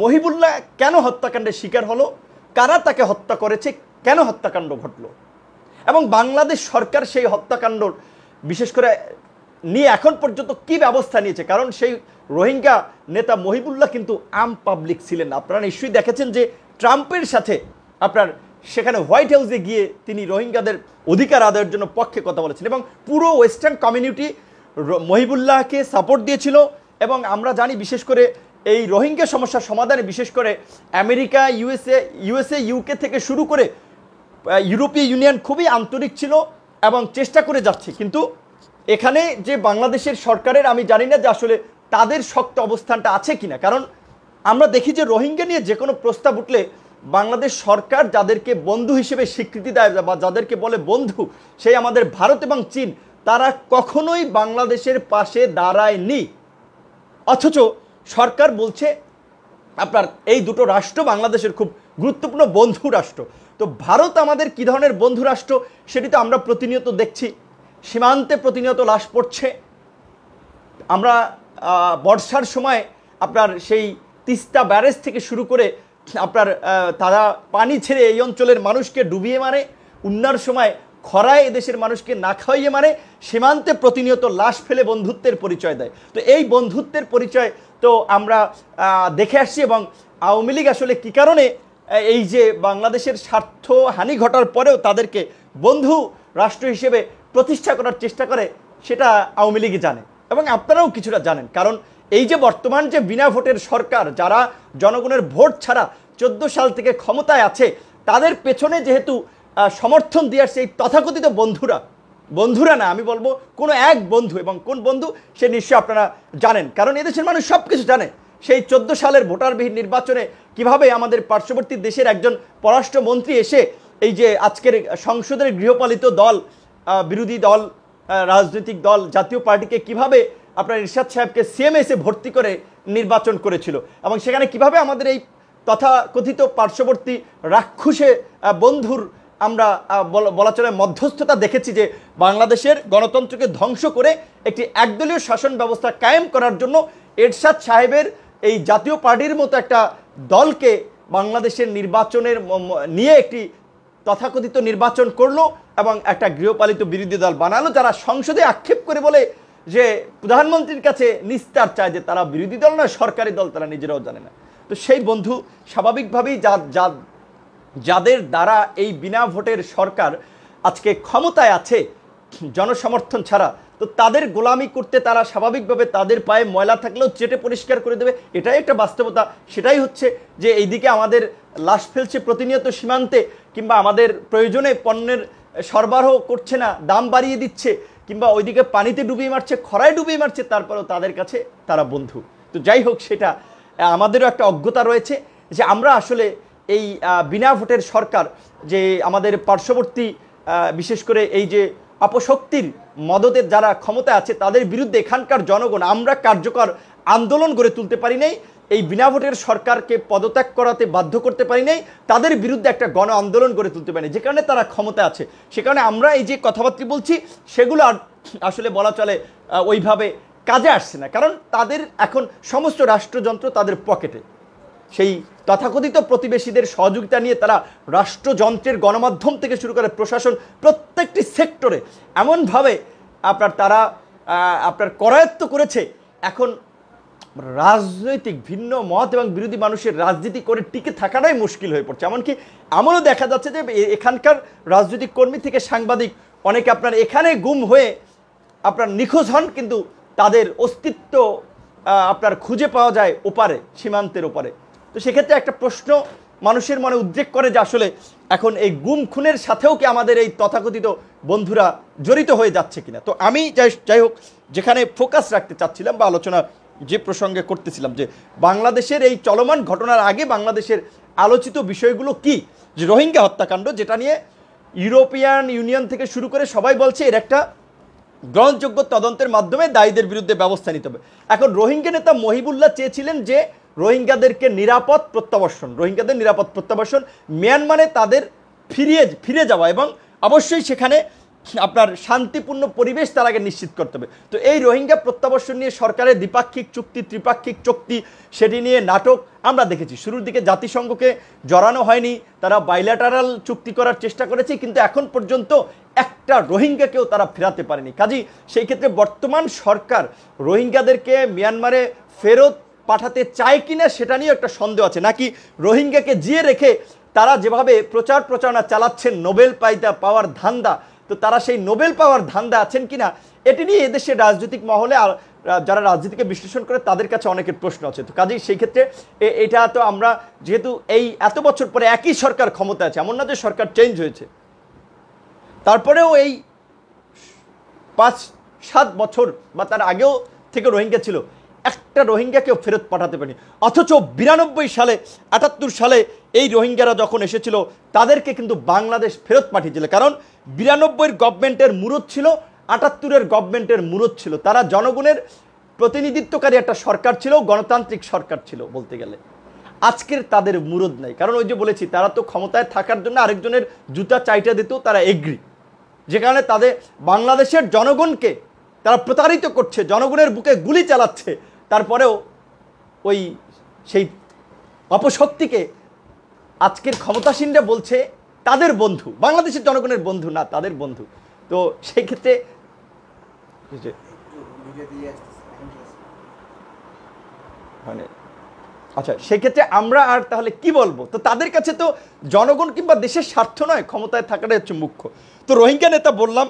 মহিবুল্লাহ কেন হত্যাকাণ্ডের শিকার হলো কারা তাকে হত্যা করেছে কেন হত্যাকাণ্ড ঘটল এবং বাংলাদেশ সরকার সেই হত্যাকাণ্ড বিশেষ করে নিয়ে এখন পর্যন্ত কি ব্যবস্থা নিয়েছে কারণ সেই রোহিঙ্গা নেতা মহিবুল্লাহ কিন্তু আম পাবলিক ছিলেন আপনারা নিশ্চয়ই দেখেছেন যে ট্রাম্পের সাথে আপনার সেখানে হোয়াইট হাউসে গিয়ে তিনি রোহিঙ্গাদের অধিকার আদায়ের জন্য পক্ষে কথা বলেছেন এবং পুরো ওয়েস্টার্ন কমিউনিটি মহিবুল্লাহকে সাপোর্ট দিয়েছিল এবং আমরা জানি বিশেষ করে এই রোহিঙ্গা সমস্যার সমাধানে বিশেষ করে আমেরিকা ইউএসএ ইউএসএ ইউকে থেকে শুরু করে ইউরোপীয় ইউনিয়ন খুবই আন্তরিক ছিল এবং চেষ্টা করে যাচ্ছে কিন্তু এখানে যে বাংলাদেশের সরকারের আমি জানি না যে আসলে তাদের শক্ত অবস্থানটা আছে কি না কারণ আমরা দেখি যে রোহিঙ্গা নিয়ে যে কোনো প্রস্তাব উঠলে বাংলাদেশ সরকার যাদেরকে বন্ধু হিসেবে স্বীকৃতি দেয় বা যাদেরকে বলে বন্ধু সেই আমাদের ভারত এবং চীন তারা কখনোই বাংলাদেশের পাশে দাঁড়ায়নি অথচ সরকার বলছে আপনার এই দুটো রাষ্ট্র বাংলাদেশের খুব গুরুত্বপূর্ণ বন্ধু রাষ্ট্র তো ভারত আমাদের কী ধরনের বন্ধু রাষ্ট্র সেটি তো আমরা প্রতিনিয়ত দেখছি সীমান্তে প্রতিনিয়ত লাশ পড়ছে আমরা বর্ষার সময় আপনার সেই তিস্তা ব্যারেজ থেকে শুরু করে আপনার তারা পানি ছেড়ে এই অঞ্চলের মানুষকে ডুবিয়ে মারে উন্নার সময় খরায় এদেশের মানুষকে না খাওয়াইয়ে মানে সীমান্তে প্রতিনিয়ত লাশ ফেলে বন্ধুত্বের পরিচয় দেয় তো এই বন্ধুত্বের পরিচয় তো আমরা দেখে আসছি এবং আওয়ামী লীগ আসলে কী কারণে এই যে বাংলাদেশের স্বার্থ হানি ঘটার পরেও তাদেরকে বন্ধু রাষ্ট্র হিসেবে প্রতিষ্ঠা করার চেষ্টা করে সেটা আওয়ামী লীগই জানে এবং আপনারাও কিছুটা জানেন কারণ এই যে বর্তমান যে বিনা ভোটের সরকার যারা জনগণের ভোট ছাড়া চোদ্দো সাল থেকে ক্ষমতায় আছে তাদের পেছনে যেহেতু সমর্থন দেওয়ার সেই তথাকথিত বন্ধুরা বন্ধুরা না আমি বলবো কোনো এক বন্ধু এবং কোন বন্ধু সে নিশ্চয়ই আপনারা জানেন কারণ এদেশের মানুষ সব কিছু জানে সেই চোদ্দো সালের ভোটারবিহীন নির্বাচনে কিভাবে আমাদের পার্শ্ববর্তী দেশের একজন পররাষ্ট্রমন্ত্রী এসে এই যে আজকের সংসদের গৃহপালিত দল বিরোধী দল রাজনৈতিক দল জাতীয় পার্টিকে কিভাবে আপনার ইরশাদ সাহেবকে এসে ভর্তি করে নির্বাচন করেছিল এবং সেখানে কিভাবে আমাদের এই তথাকথিত পার্শ্ববর্তী রাক্ষুসে বন্ধুর আমরা বলা চলে মধ্যস্থতা দেখেছি যে বাংলাদেশের গণতন্ত্রকে ধ্বংস করে একটি একদলীয় শাসন ব্যবস্থা কায়েম করার জন্য এরশাদ সাহেবের এই জাতীয় পার্টির মতো একটা দলকে বাংলাদেশের নির্বাচনের নিয়ে একটি তথাকথিত নির্বাচন করলো এবং একটা গৃহপালিত বিরোধী দল বানালো যারা সংসদে আক্ষেপ করে বলে যে প্রধানমন্ত্রীর কাছে নিস্তার চায় যে তারা বিরোধী দল না সরকারি দল তারা নিজেরাও জানে না তো সেই বন্ধু স্বাভাবিকভাবেই যা যা যাদের দ্বারা এই বিনা ভোটের সরকার আজকে ক্ষমতায় আছে জনসমর্থন ছাড়া তো তাদের গোলামি করতে তারা স্বাভাবিকভাবে তাদের পায়ে ময়লা থাকলেও চেটে পরিষ্কার করে দেবে এটাই একটা বাস্তবতা সেটাই হচ্ছে যে এইদিকে আমাদের লাশ ফেলছে প্রতিনিয়ত সীমান্তে কিংবা আমাদের প্রয়োজনে পণ্যের সরবরাহ করছে না দাম বাড়িয়ে দিচ্ছে কিংবা ওইদিকে পানিতে ডুবিয়ে মারছে খরায় ডুবিয়ে মারছে তারপরেও তাদের কাছে তারা বন্ধু তো যাই হোক সেটা আমাদেরও একটা অজ্ঞতা রয়েছে যে আমরা আসলে এই বিনা ভোটের সরকার যে আমাদের পার্শ্ববর্তী বিশেষ করে এই যে অপশক্তির মদতের যারা ক্ষমতা আছে তাদের বিরুদ্ধে এখানকার জনগণ আমরা কার্যকর আন্দোলন গড়ে তুলতে পারি নাই এই বিনা ভোটের সরকারকে পদত্যাগ করাতে বাধ্য করতে পারি নাই তাদের বিরুদ্ধে একটা গণ আন্দোলন গড়ে তুলতে পারি যে কারণে তারা ক্ষমতা আছে সে কারণে আমরা এই যে কথাবার্তা বলছি সেগুলো আসলে বলা চলে ওইভাবে কাজে আসছে না কারণ তাদের এখন সমস্ত রাষ্ট্রযন্ত্র তাদের পকেটে সেই তথাকথিত প্রতিবেশীদের সহযোগিতা নিয়ে তারা রাষ্ট্রযন্ত্রের গণমাধ্যম থেকে শুরু করে প্রশাসন প্রত্যেকটি সেক্টরে এমনভাবে আপনার তারা আপনার করায়ত্ত করেছে এখন রাজনৈতিক ভিন্ন মত এবং বিরোধী মানুষের রাজনীতি করে টিকে থাকাটাই মুশকিল হয়ে পড়ছে এমনকি এমনও দেখা যাচ্ছে যে এখানকার রাজনৈতিক কর্মী থেকে সাংবাদিক অনেকে আপনার এখানে গুম হয়ে আপনার নিখোঁজ হন কিন্তু তাদের অস্তিত্ব আপনার খুঁজে পাওয়া যায় ওপারে সীমান্তের ওপারে তো সেক্ষেত্রে একটা প্রশ্ন মানুষের মনে উদ্রেক করে যে আসলে এখন এই গুম খুনের সাথেও কি আমাদের এই তথাকথিত বন্ধুরা জড়িত হয়ে যাচ্ছে কিনা তো আমি যাই যাই হোক যেখানে ফোকাস রাখতে চাচ্ছিলাম বা আলোচনা যে প্রসঙ্গে করতেছিলাম যে বাংলাদেশের এই চলমান ঘটনার আগে বাংলাদেশের আলোচিত বিষয়গুলো কি যে রোহিঙ্গা হত্যাকাণ্ড যেটা নিয়ে ইউরোপিয়ান ইউনিয়ন থেকে শুরু করে সবাই বলছে এর একটা গ্রহণযোগ্য তদন্তের মাধ্যমে দায়ীদের বিরুদ্ধে ব্যবস্থা নিতে হবে এখন রোহিঙ্গা নেতা মহিবুল্লাহ চেয়েছিলেন যে রোহিঙ্গাদেরকে নিরাপদ প্রত্যাবাসন রোহিঙ্গাদের নিরাপদ প্রত্যাবাসন মিয়ানমারে তাদের ফিরিয়ে ফিরে যাওয়া এবং অবশ্যই সেখানে আপনার শান্তিপূর্ণ পরিবেশ তার আগে নিশ্চিত করতে হবে তো এই রোহিঙ্গা প্রত্যাবাসন নিয়ে সরকারের দ্বিপাক্ষিক চুক্তি ত্রিপাক্ষিক চুক্তি সেটি নিয়ে নাটক আমরা দেখেছি শুরুর দিকে জাতিসংঘকে জড়ানো হয়নি তারা বাইল্যাটারাল চুক্তি করার চেষ্টা করেছে কিন্তু এখন পর্যন্ত একটা রোহিঙ্গাকেও তারা ফেরাতে পারেনি কাজী সেই ক্ষেত্রে বর্তমান সরকার রোহিঙ্গাদেরকে মিয়ানমারে ফেরত পাঠাতে চায় কিনা সেটা নিয়েও একটা সন্দেহ আছে নাকি রোহিঙ্গাকে জিয়ে রেখে তারা যেভাবে প্রচার প্রচারণা চালাচ্ছেন নোবেল পাইতা পাওয়ার ধান্দা তো তারা সেই নোবেল পাওয়ার ধান্দা আছেন কিনা এটি নিয়ে এদেশের রাজনৈতিক মহলে যারা রাজনীতিকে বিশ্লেষণ করে তাদের কাছে অনেকের প্রশ্ন আছে তো কাজেই সেই ক্ষেত্রে এটা তো আমরা যেহেতু এই এত বছর পরে একই সরকার ক্ষমতা আছে এমন না যে সরকার চেঞ্জ হয়েছে তারপরেও এই পাঁচ সাত বছর বা তার আগেও থেকে রোহিঙ্গা ছিল একটা রোহিঙ্গাকেও ফেরত পাঠাতে পারেনি অথচ বিরানব্বই সালে আটাত্তর সালে এই রোহিঙ্গারা যখন এসেছিল তাদেরকে কিন্তু বাংলাদেশ ফেরত পাঠিয়েছিল কারণ বিরানব্বইয়ের গভর্নমেন্টের মুরত ছিল আটাত্তরের গভর্নমেন্টের মুরত ছিল তারা জনগণের প্রতিনিধিত্বকারী একটা সরকার ছিল গণতান্ত্রিক সরকার ছিল বলতে গেলে আজকের তাদের মুরদ নাই কারণ ওই যে বলেছি তারা তো ক্ষমতায় থাকার জন্য আরেকজনের জুতা চাইটা দিতেও তারা এগ্রি যে কারণে তাদের বাংলাদেশের জনগণকে তারা প্রতারিত করছে জনগণের বুকে গুলি চালাচ্ছে তারপরেও ওই সেই অপশক্তিকে আজকের ক্ষমতাসীনরা বলছে তাদের বন্ধু বাংলাদেশের জনগণের বন্ধু না তাদের বন্ধু তো সেই ক্ষেত্রে মানে আচ্ছা সেক্ষেত্রে আমরা আর তাহলে কি বলবো তো তাদের কাছে তো জনগণ কিংবা দেশের স্বার্থ নয় ক্ষমতায় থাকাটাই হচ্ছে মুখ্য তো রোহিঙ্গা নেতা বললাম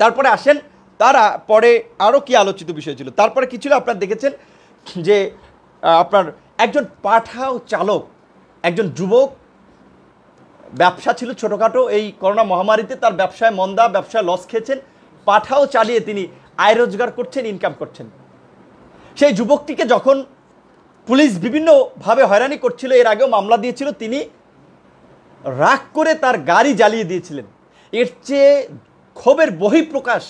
তারপরে আসেন তারা পরে আরও কি আলোচিত বিষয় ছিল তারপরে কি ছিল আপনার দেখেছেন যে আপনার একজন পাঠাও চালক একজন যুবক ব্যবসা ছিল ছোটোখাটো এই করোনা মহামারীতে তার ব্যবসায় মন্দা ব্যবসায় লস খেয়েছেন পাঠাও চালিয়ে তিনি আয় রোজগার করছেন ইনকাম করছেন সেই যুবকটিকে যখন পুলিশ বিভিন্নভাবে হয়রানি করছিল এর আগেও মামলা দিয়েছিল তিনি রাগ করে তার গাড়ি জ্বালিয়ে দিয়েছিলেন এর চেয়ে ক্ষোভের বহিঃপ্রকাশ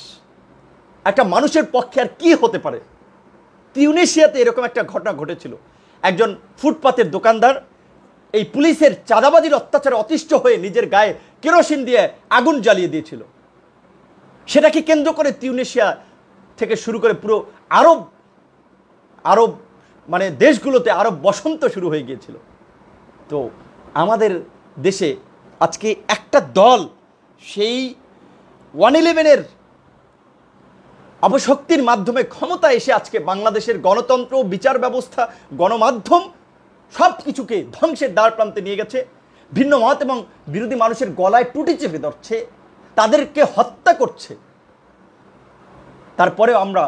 একটা মানুষের পক্ষে আর কি হতে পারে তিউনেশিয়াতে এরকম একটা ঘটনা ঘটেছিল একজন ফুটপাতের দোকানদার এই পুলিশের চাঁদাবাজির অত্যাচারে অতিষ্ঠ হয়ে নিজের গায়ে কেরোসিন দিয়ে আগুন জ্বালিয়ে দিয়েছিল সেটাকে কেন্দ্র করে তিউনেশিয়া থেকে শুরু করে পুরো আরব আরব মানে দেশগুলোতে আরব বসন্ত শুরু হয়ে গিয়েছিল তো আমাদের দেশে আজকে একটা দল সেই ওয়ান ইলেভেনের অপশক্তির মাধ্যমে ক্ষমতা এসে আজকে বাংলাদেশের গণতন্ত্র বিচার ব্যবস্থা গণমাধ্যম সব কিছুকে ধ্বংসের দ্বার প্রান্তে নিয়ে গেছে ভিন্ন মত এবং বিরোধী মানুষের গলায় টুটি চেপে ধরছে তাদেরকে হত্যা করছে তারপরে আমরা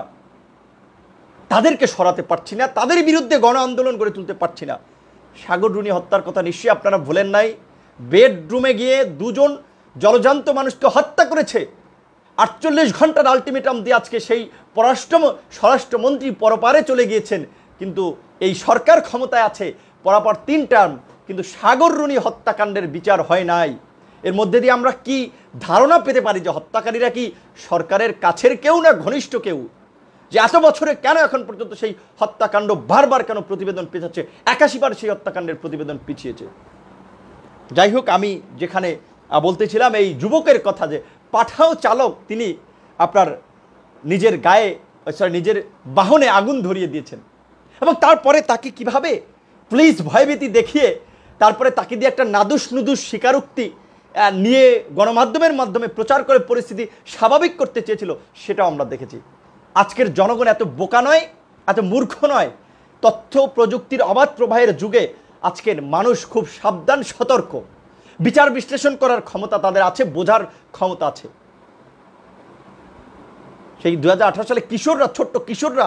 তাদেরকে সরাতে পারছি না তাদের বিরুদ্ধে গণ আন্দোলন গড়ে তুলতে পারছি না সাগর রুনি হত্যার কথা নিশ্চয়ই আপনারা ভুলেন নাই বেডরুমে গিয়ে দুজন জলজান্ত মানুষকে হত্যা করেছে আটচল্লিশ ঘন্টার আলটিমেটাম দিয়ে আজকে সেই পররাষ্ট্র স্বরাষ্ট্রমন্ত্রী পরপারে চলে গিয়েছেন কিন্তু এই সরকার ক্ষমতায় আছে পরাপর তিন টার্ম কিন্তু সাগররুণী হত্যাকাণ্ডের বিচার হয় নাই এর মধ্যে দিয়ে আমরা কি ধারণা পেতে পারি যে হত্যাকারীরা কি সরকারের কাছের কেউ না ঘনিষ্ঠ কেউ যে এত বছরে কেন এখন পর্যন্ত সেই হত্যাকাণ্ড বারবার কেন প্রতিবেদন পেছাচ্ছে একাশিবার সেই হত্যাকাণ্ডের প্রতিবেদন পিছিয়েছে যাই হোক আমি যেখানে বলতেছিলাম এই যুবকের কথা যে পাঠাও চালক তিনি আপনার নিজের গায়ে সরি নিজের বাহনে আগুন ধরিয়ে দিয়েছেন এবং তারপরে তাকে কিভাবে পুলিশ ভয়ভীতি দেখিয়ে তারপরে তাকে দিয়ে একটা নাদুস নুদুস স্বীকারোক্তি নিয়ে গণমাধ্যমের মাধ্যমে প্রচার করে পরিস্থিতি স্বাভাবিক করতে চেয়েছিল সেটাও আমরা দেখেছি আজকের জনগণ এত বোকা নয় এত মূর্খ নয় তথ্য প্রযুক্তির অবাধ প্রবাহের যুগে আজকের মানুষ খুব সাবধান সতর্ক বিচার বিশ্লেষণ করার ক্ষমতা তাদের আছে বোঝার ক্ষমতা আছে সেই দু সালে কিশোররা ছোট্ট কিশোররা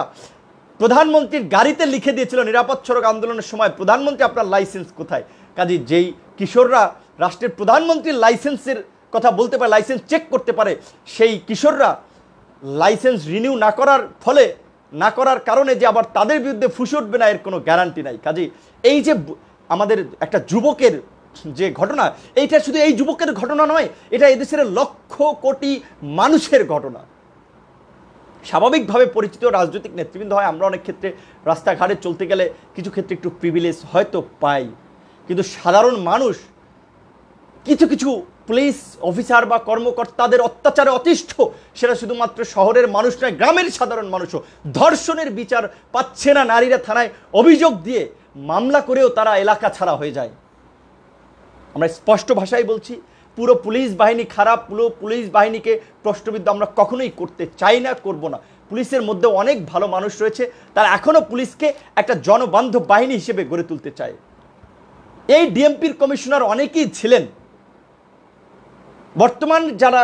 প্রধানমন্ত্রীর গাড়িতে লিখে দিয়েছিল নিরাপদ সড়ক আন্দোলনের সময় প্রধানমন্ত্রী আপনার লাইসেন্স কোথায় কাজে যেই কিশোররা রাষ্ট্রের প্রধানমন্ত্রীর লাইসেন্সের কথা বলতে পারে লাইসেন্স চেক করতে পারে সেই কিশোররা লাইসেন্স রিনিউ না করার ফলে না করার কারণে যে আবার তাদের বিরুদ্ধে ফুসে উঠবে না এর কোনো গ্যারান্টি নাই কাজে এই যে আমাদের একটা যুবকের যে ঘটনা এইটা শুধু এই যুবকের ঘটনা নয় এটা এদেশের লক্ষ কোটি মানুষের ঘটনা স্বাভাবিকভাবে পরিচিত রাজনৈতিক নেতৃবৃন্দ হয় আমরা অনেক ক্ষেত্রে রাস্তাঘাটে চলতে গেলে কিছু ক্ষেত্রে একটু প্রিভিলেজ হয়তো পাই কিন্তু সাধারণ মানুষ কিছু কিছু পুলিশ অফিসার বা কর্মকর্তাদের অত্যাচারে অতিষ্ঠ সেটা শুধুমাত্র শহরের মানুষ নয় গ্রামের সাধারণ মানুষও ধর্ষণের বিচার পাচ্ছে না নারীরা থানায় অভিযোগ দিয়ে মামলা করেও তারা এলাকা ছাড়া হয়ে যায় আমরা স্পষ্ট ভাষায় বলছি পুরো পুলিশ বাহিনী খারাপ পুরো পুলিশ বাহিনীকে প্রশ্নবিদ্ধ আমরা কখনোই করতে চাই না করব না পুলিশের মধ্যে অনেক ভালো মানুষ রয়েছে তারা এখনও পুলিশকে একটা জনবান্ধব বাহিনী হিসেবে গড়ে তুলতে চায় এই ডিএমপির কমিশনার অনেকেই ছিলেন বর্তমান যারা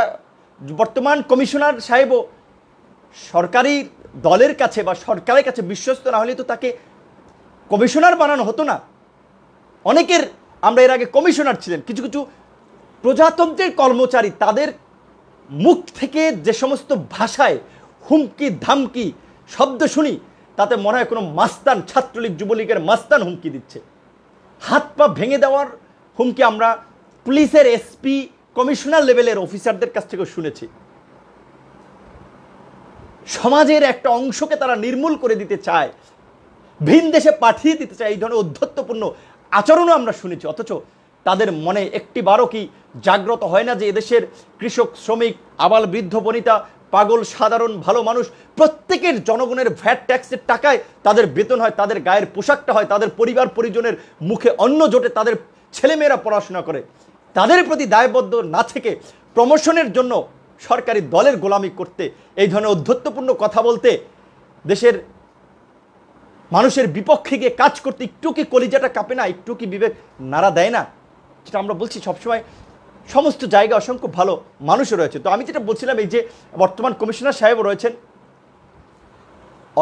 বর্তমান কমিশনার সাহেবও সরকারি দলের কাছে বা সরকারের কাছে বিশ্বস্ত না হলে তো তাকে কমিশনার বানানো হতো না অনেকের আমরা এর আগে কমিশনার ছিলেন কিছু কিছু প্রজাতন্ত্রের কর্মচারী তাদের মুখ থেকে যে সমস্ত ভাষায় হুমকি ধামকি শব্দ শুনি তাতে মনে হয় কোনো মাস্তান ছাত্রলীগ যুবলীগের মাস্তান হুমকি দিচ্ছে হাত পা ভেঙে দেওয়ার হুমকি আমরা পুলিশের এসপি কমিশনার লেভেলের অফিসারদের কাছ থেকেও শুনেছি সমাজের একটা অংশকে তারা নির্মূল করে দিতে চায় ভিন দেশে পাঠিয়ে দিতে চায় এই ধরনের অধ্যত্বপূর্ণ আচরণও আমরা শুনেছি অথচ তাদের মনে একটি বারো কি জাগ্রত হয় না যে এদেশের কৃষক শ্রমিক আবাল বৃদ্ধ বনিতা পাগল সাধারণ ভালো মানুষ প্রত্যেকের জনগণের ভ্যাট ট্যাক্সের টাকায় তাদের বেতন হয় তাদের গায়ের পোশাকটা হয় তাদের পরিবার পরিজনের মুখে অন্ন জোটে তাদের ছেলেমেয়েরা পড়াশোনা করে তাদের প্রতি দায়বদ্ধ না থেকে প্রমোশনের জন্য সরকারি দলের গোলামি করতে এই ধরনের অধ্যত্বপূর্ণ কথা বলতে দেশের মানুষের বিপক্ষে গিয়ে কাজ করতে একটু কি কলিজাটা কাঁপে না একটু কি বিবেক নাড়া দেয় না যেটা আমরা বলছি সবসময় সমস্ত জায়গা অসংখ্য ভালো মানুষ রয়েছে তো আমি যেটা বলছিলাম এই যে বর্তমান কমিশনার সাহেব রয়েছেন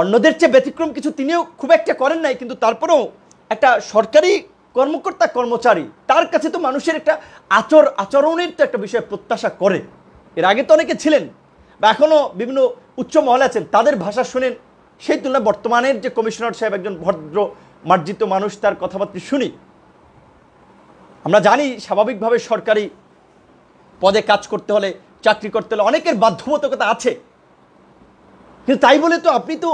অন্যদের চেয়ে ব্যতিক্রম কিছু তিনিও খুব একটা করেন নাই কিন্তু তারপরেও একটা সরকারি কর্মকর্তা কর্মচারী তার কাছে তো মানুষের একটা আচর আচরণের তো একটা বিষয় প্রত্যাশা করে এর আগে তো অনেকে ছিলেন বা এখনও বিভিন্ন উচ্চ মহলে আছেন তাদের ভাষা শোনেন সেই তুলনায় বর্তমানের যে কমিশনার সাহেব একজন ভদ্র মার্জিত মানুষ তার কথাবার্তা শুনি আমরা জানি স্বাভাবিকভাবে সরকারি পদে কাজ করতে হলে চাকরি করতে হলে অনেকের বাধ্যবাধকতা আছে কিন্তু তাই বলে তো আপনি তো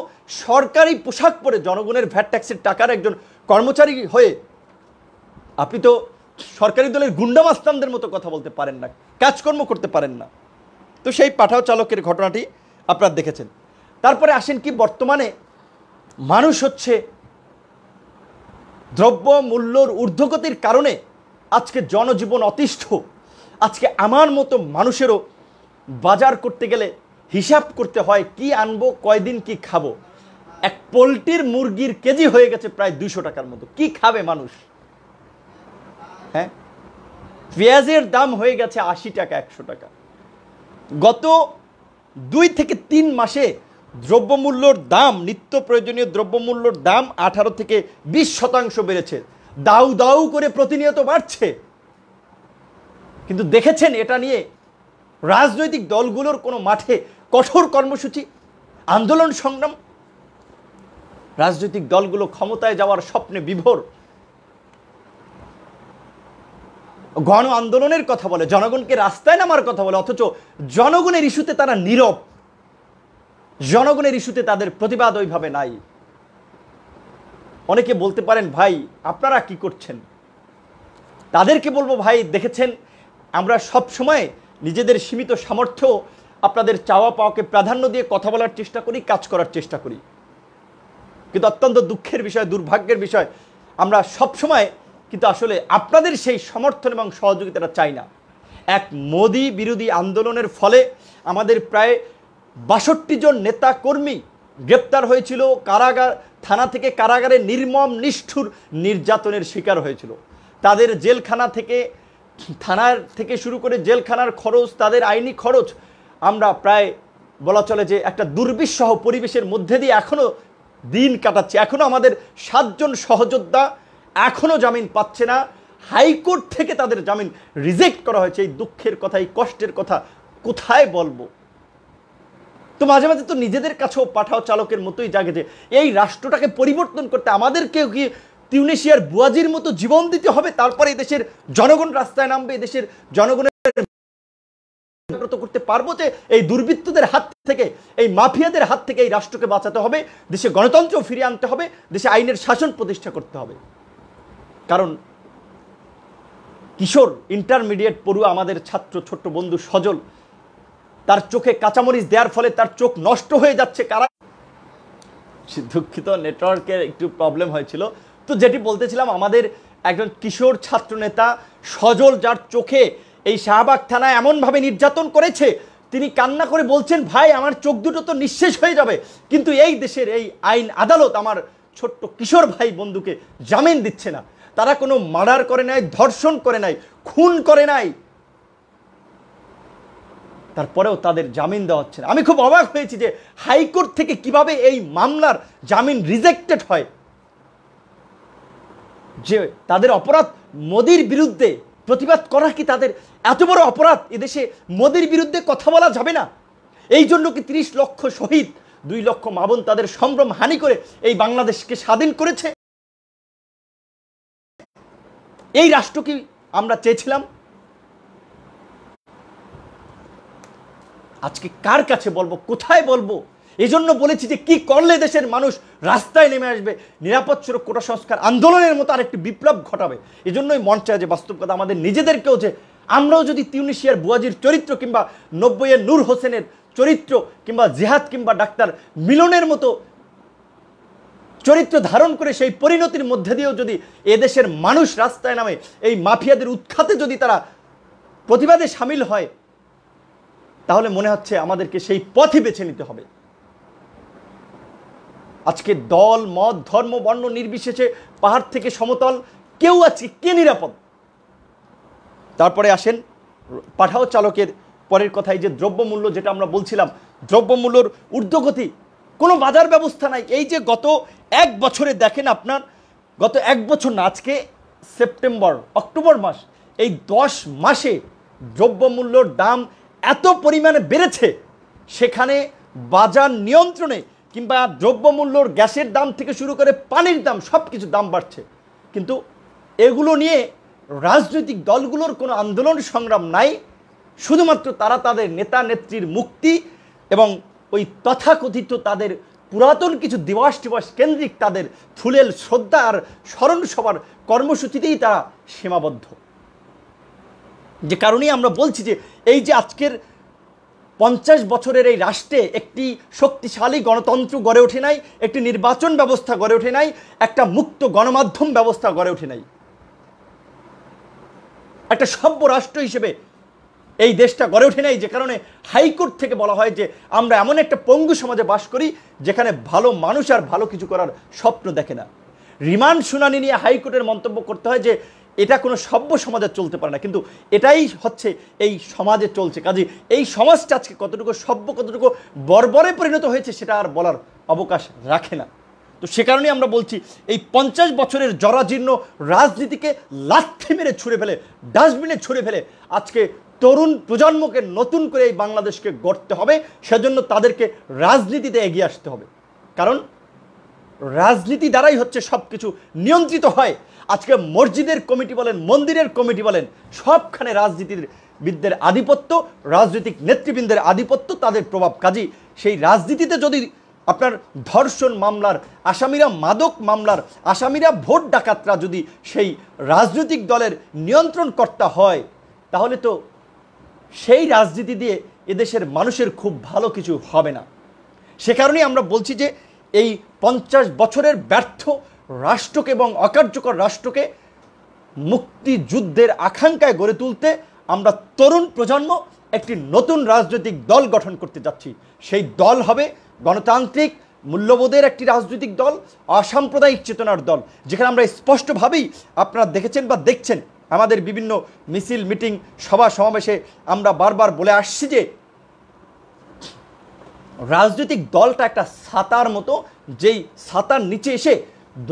সরকারি পোশাক পরে জনগণের ভ্যাট ট্যাক্সের টাকার একজন কর্মচারী হয়ে আপনি তো সরকারি দলের গুন্ডামাস্তানদের মতো কথা বলতে পারেন না কাজকর্ম করতে পারেন না তো সেই পাঠাও চালকের ঘটনাটি আপনারা দেখেছেন তারপরে আসেন কি বর্তমানে মানুষ হচ্ছে দ্রব্য মূল্যর ঊর্ধ্বগতির কারণে আজকে জনজীবন অতিষ্ঠ আজকে আমার মতো মানুষেরও বাজার করতে গেলে হিসাব করতে হয় কি আনবো কয়দিন কি খাবো এক পোলট্রির মুরগির কেজি হয়ে গেছে প্রায় দুশো টাকার মতো কি খাবে মানুষ হ্যাঁ পেঁয়াজের দাম হয়ে গেছে আশি টাকা একশো টাকা গত দুই থেকে তিন মাসে দ্রব্যমূল্যর দাম নিত্য প্রয়োজনীয় দ্রব্যমূল্যর দাম আঠারো থেকে ২০ শতাংশ বেড়েছে দাউ দাউ করে প্রতিনিয়ত বাড়ছে কিন্তু দেখেছেন এটা নিয়ে রাজনৈতিক দলগুলোর কোনো মাঠে কঠোর কর্মসূচি আন্দোলন সংগ্রাম রাজনৈতিক দলগুলো ক্ষমতায় যাওয়ার স্বপ্নে বিভোর গণ আন্দোলনের কথা বলে জনগণকে রাস্তায় নামার কথা বলে অথচ জনগণের ইস্যুতে তারা নীরব জনগণের ইস্যুতে তাদের প্রতিবাদ ওইভাবে নাই অনেকে বলতে পারেন ভাই আপনারা কি করছেন তাদেরকে বলবো ভাই দেখেছেন আমরা সব সময় নিজেদের সীমিত সামর্থ্য আপনাদের চাওয়া পাওয়াকে প্রাধান্য দিয়ে কথা বলার চেষ্টা করি কাজ করার চেষ্টা করি কিন্তু অত্যন্ত দুঃখের বিষয় দুর্ভাগ্যের বিষয় আমরা সব সময় কিন্তু আসলে আপনাদের সেই সমর্থন এবং সহযোগিতাটা চাই না এক মোদি বিরোধী আন্দোলনের ফলে আমাদের প্রায় বাষট্টি জন নেতা কর্মী গ্রেপ্তার হয়েছিল কারাগার থানা থেকে কারাগারে নির্মম নিষ্ঠুর নির্যাতনের শিকার হয়েছিল তাদের জেলখানা থেকে থানার থেকে শুরু করে জেলখানার খরচ তাদের আইনি খরচ আমরা প্রায় বলা চলে যে একটা দুর্বিশহ পরিবেশের মধ্যে দিয়ে এখনও দিন কাটাচ্ছে এখনও আমাদের সাতজন সহযোদ্ধা এখনও জামিন পাচ্ছে না হাইকোর্ট থেকে তাদের জামিন রিজেক্ট করা হয়েছে এই দুঃখের কথা এই কষ্টের কথা কোথায় বলবো তো মাঝে মাঝে তো নিজেদের কাছেও পাঠাও চালকের মতোই জাগে যে এই রাষ্ট্রটাকে পরিবর্তন করতে আমাদেরকেও কি টিউনেশিয়ার বুয়াজির মতো জীবন দিতে হবে তারপরে দেশের জনগণ রাস্তায় নামবে দেশের জনগণের করতে পারবো যে এই দুর্বৃত্তদের হাত থেকে এই মাফিয়াদের হাত থেকে এই রাষ্ট্রকে বাঁচাতে হবে দেশে গণতন্ত্র ফিরিয়ে আনতে হবে দেশে আইনের শাসন প্রতিষ্ঠা করতে হবে কারণ কিশোর ইন্টারমিডিয়েট পড়ুয়া আমাদের ছাত্র ছোট্ট বন্ধু সজল তার চোখে কাঁচামরিচ দেওয়ার ফলে তার চোখ নষ্ট হয়ে যাচ্ছে কারা দুঃখিত নেটওয়ার্কের একটু প্রবলেম হয়েছিল তো যেটি বলতেছিলাম আমাদের একজন কিশোর ছাত্রনেতা সজল যার চোখে এই শাহবাগ থানা এমনভাবে নির্যাতন করেছে তিনি কান্না করে বলছেন ভাই আমার চোখ দুটো তো নিঃশেষ হয়ে যাবে কিন্তু এই দেশের এই আইন আদালত আমার ছোট্ট কিশোর ভাই বন্ধুকে জামিন দিচ্ছে না তারা কোনো মার্ডার করে নাই ধর্ষণ করে নাই খুন করে নাই তারপরেও তাদের জামিন দেওয়া হচ্ছে না আমি খুব অবাক হয়েছি যে হাইকোর্ট থেকে কিভাবে এই মামলার জামিন রিজেক্টেড হয় যে তাদের অপরাধ মোদির বিরুদ্ধে প্রতিবাদ করা কি তাদের এত বড় অপরাধ এদেশে মোদির বিরুদ্ধে কথা বলা যাবে না এই জন্য কি তিরিশ লক্ষ শহীদ দুই লক্ষ মাবন তাদের সম্ভ্রম হানি করে এই বাংলাদেশকে স্বাধীন করেছে এই রাষ্ট্র কি আমরা চেয়েছিলাম আজকে কার কাছে বলবো কোথায় বলবো এজন্য বলেছি যে কি করলে দেশের মানুষ রাস্তায় নেমে আসবে নিরাপদ সুরক্ষা সংস্কার আন্দোলনের মতো আরেকটি বিপ্লব ঘটাবে এজন্যই মঞ্চে আছে যে বাস্তব কথা আমাদের নিজেদেরকেও যে আমরাও যদি তিউনিশিয়ার বুয়াজির চরিত্র কিংবা নব্বইয়ের নূর হোসেনের চরিত্র কিংবা জেহাদ কিংবা ডাক্তার মিলনের মতো চরিত্র ধারণ করে সেই পরিণতির মধ্যে দিয়েও যদি এদেশের মানুষ রাস্তায় নামে এই মাফিয়াদের উৎখাতে যদি তারা প্রতিবাদে সামিল হয় তাহলে মনে হচ্ছে আমাদেরকে সেই পথই বেছে নিতে হবে আজকে দল মত ধর্ম বর্ণ নির্বিশেষে পাহাড় থেকে সমতল কেউ আছে কে নিরাপদ তারপরে আসেন পাঠাও চালকের পরের কথাই যে দ্রব্যমূল্য যেটা আমরা বলছিলাম দ্রব্যমূল্যর ঊর্ধ্বগতি কোনো বাজার ব্যবস্থা নাই এই যে গত এক বছরে দেখেন আপনার গত এক বছর না আজকে সেপ্টেম্বর অক্টোবর মাস এই দশ মাসে দ্রব্যমূল্যর দাম এত পরিমাণে বেড়েছে সেখানে বাজার নিয়ন্ত্রণে কিংবা দ্রব্যমূল্যর গ্যাসের দাম থেকে শুরু করে পানির দাম সব কিছু দাম বাড়ছে কিন্তু এগুলো নিয়ে রাজনৈতিক দলগুলোর কোনো আন্দোলন সংগ্রাম নাই শুধুমাত্র তারা তাদের নেতা নেত্রীর মুক্তি এবং ওই তথাকথিত তাদের পুরাতন কিছু দিবস দিবস কেন্দ্রিক তাদের ফুলেল শ্রদ্ধা আর স্মরণ সভার কর্মসূচিতেই তারা সীমাবদ্ধ যে কারণেই আমরা বলছি যে এই যে আজকের পঞ্চাশ বছরের এই রাষ্ট্রে একটি শক্তিশালী গণতন্ত্র গড়ে ওঠে নাই একটি নির্বাচন ব্যবস্থা গড়ে ওঠে নাই একটা মুক্ত গণমাধ্যম ব্যবস্থা গড়ে ওঠে নাই একটা সভ্য রাষ্ট্র হিসেবে এই দেশটা গড়ে ওঠে নাই যে কারণে হাইকোর্ট থেকে বলা হয় যে আমরা এমন একটা পঙ্গু সমাজে বাস করি যেখানে ভালো মানুষ আর ভালো কিছু করার স্বপ্ন দেখে না রিমান্ড শুনানি নিয়ে হাইকোর্টের মন্তব্য করতে হয় যে এটা কোনো সভ্য সমাজে চলতে পারে না কিন্তু এটাই হচ্ছে এই সমাজে চলছে কাজে এই সমাজটা আজকে কতটুকু সভ্য কতটুকু বর্বরে পরিণত হয়েছে সেটা আর বলার অবকাশ রাখে না তো সে কারণে আমরা বলছি এই পঞ্চাশ বছরের জরাজীর্ণ রাজনীতিকে লাথি মেরে ছুঁড়ে ফেলে ডাস্টবিনে ছুঁড়ে ফেলে আজকে তরুণ প্রজন্মকে নতুন করে এই বাংলাদেশকে গড়তে হবে সেজন্য তাদেরকে রাজনীতিতে এগিয়ে আসতে হবে কারণ রাজনীতি দ্বারাই হচ্ছে সব কিছু নিয়ন্ত্রিত হয় আজকে মসজিদের কমিটি বলেন মন্দিরের কমিটি বলেন সবখানে রাজনীতির বিদ্যের আধিপত্য রাজনৈতিক নেতৃবৃন্দের আধিপত্য তাদের প্রভাব কাজী সেই রাজনীতিতে যদি আপনার ধর্ষণ মামলার আসামিরা মাদক মামলার আসামিরা ভোট ডাকাতরা যদি সেই রাজনৈতিক দলের নিয়ন্ত্রণকর্তা হয় তাহলে তো সেই রাজনীতি দিয়ে এদেশের মানুষের খুব ভালো কিছু হবে না সে কারণেই আমরা বলছি যে এই পঞ্চাশ বছরের ব্যর্থ রাষ্ট্রকে এবং অকার্যকর রাষ্ট্রকে মুক্তিযুদ্ধের আকাঙ্ক্ষায় গড়ে তুলতে আমরা তরুণ প্রজন্ম একটি নতুন রাজনৈতিক দল গঠন করতে যাচ্ছি সেই দল হবে গণতান্ত্রিক মূল্যবোধের একটি রাজনৈতিক দল অসাম্প্রদায়িক চেতনার দল যেখানে আমরা স্পষ্টভাবেই আপনারা দেখেছেন বা দেখছেন আমাদের বিভিন্ন মিছিল মিটিং সভা সমাবেশে আমরা বারবার বলে আসছি যে রাজনৈতিক দলটা একটা সাতার মতো যেই সাতার নিচে এসে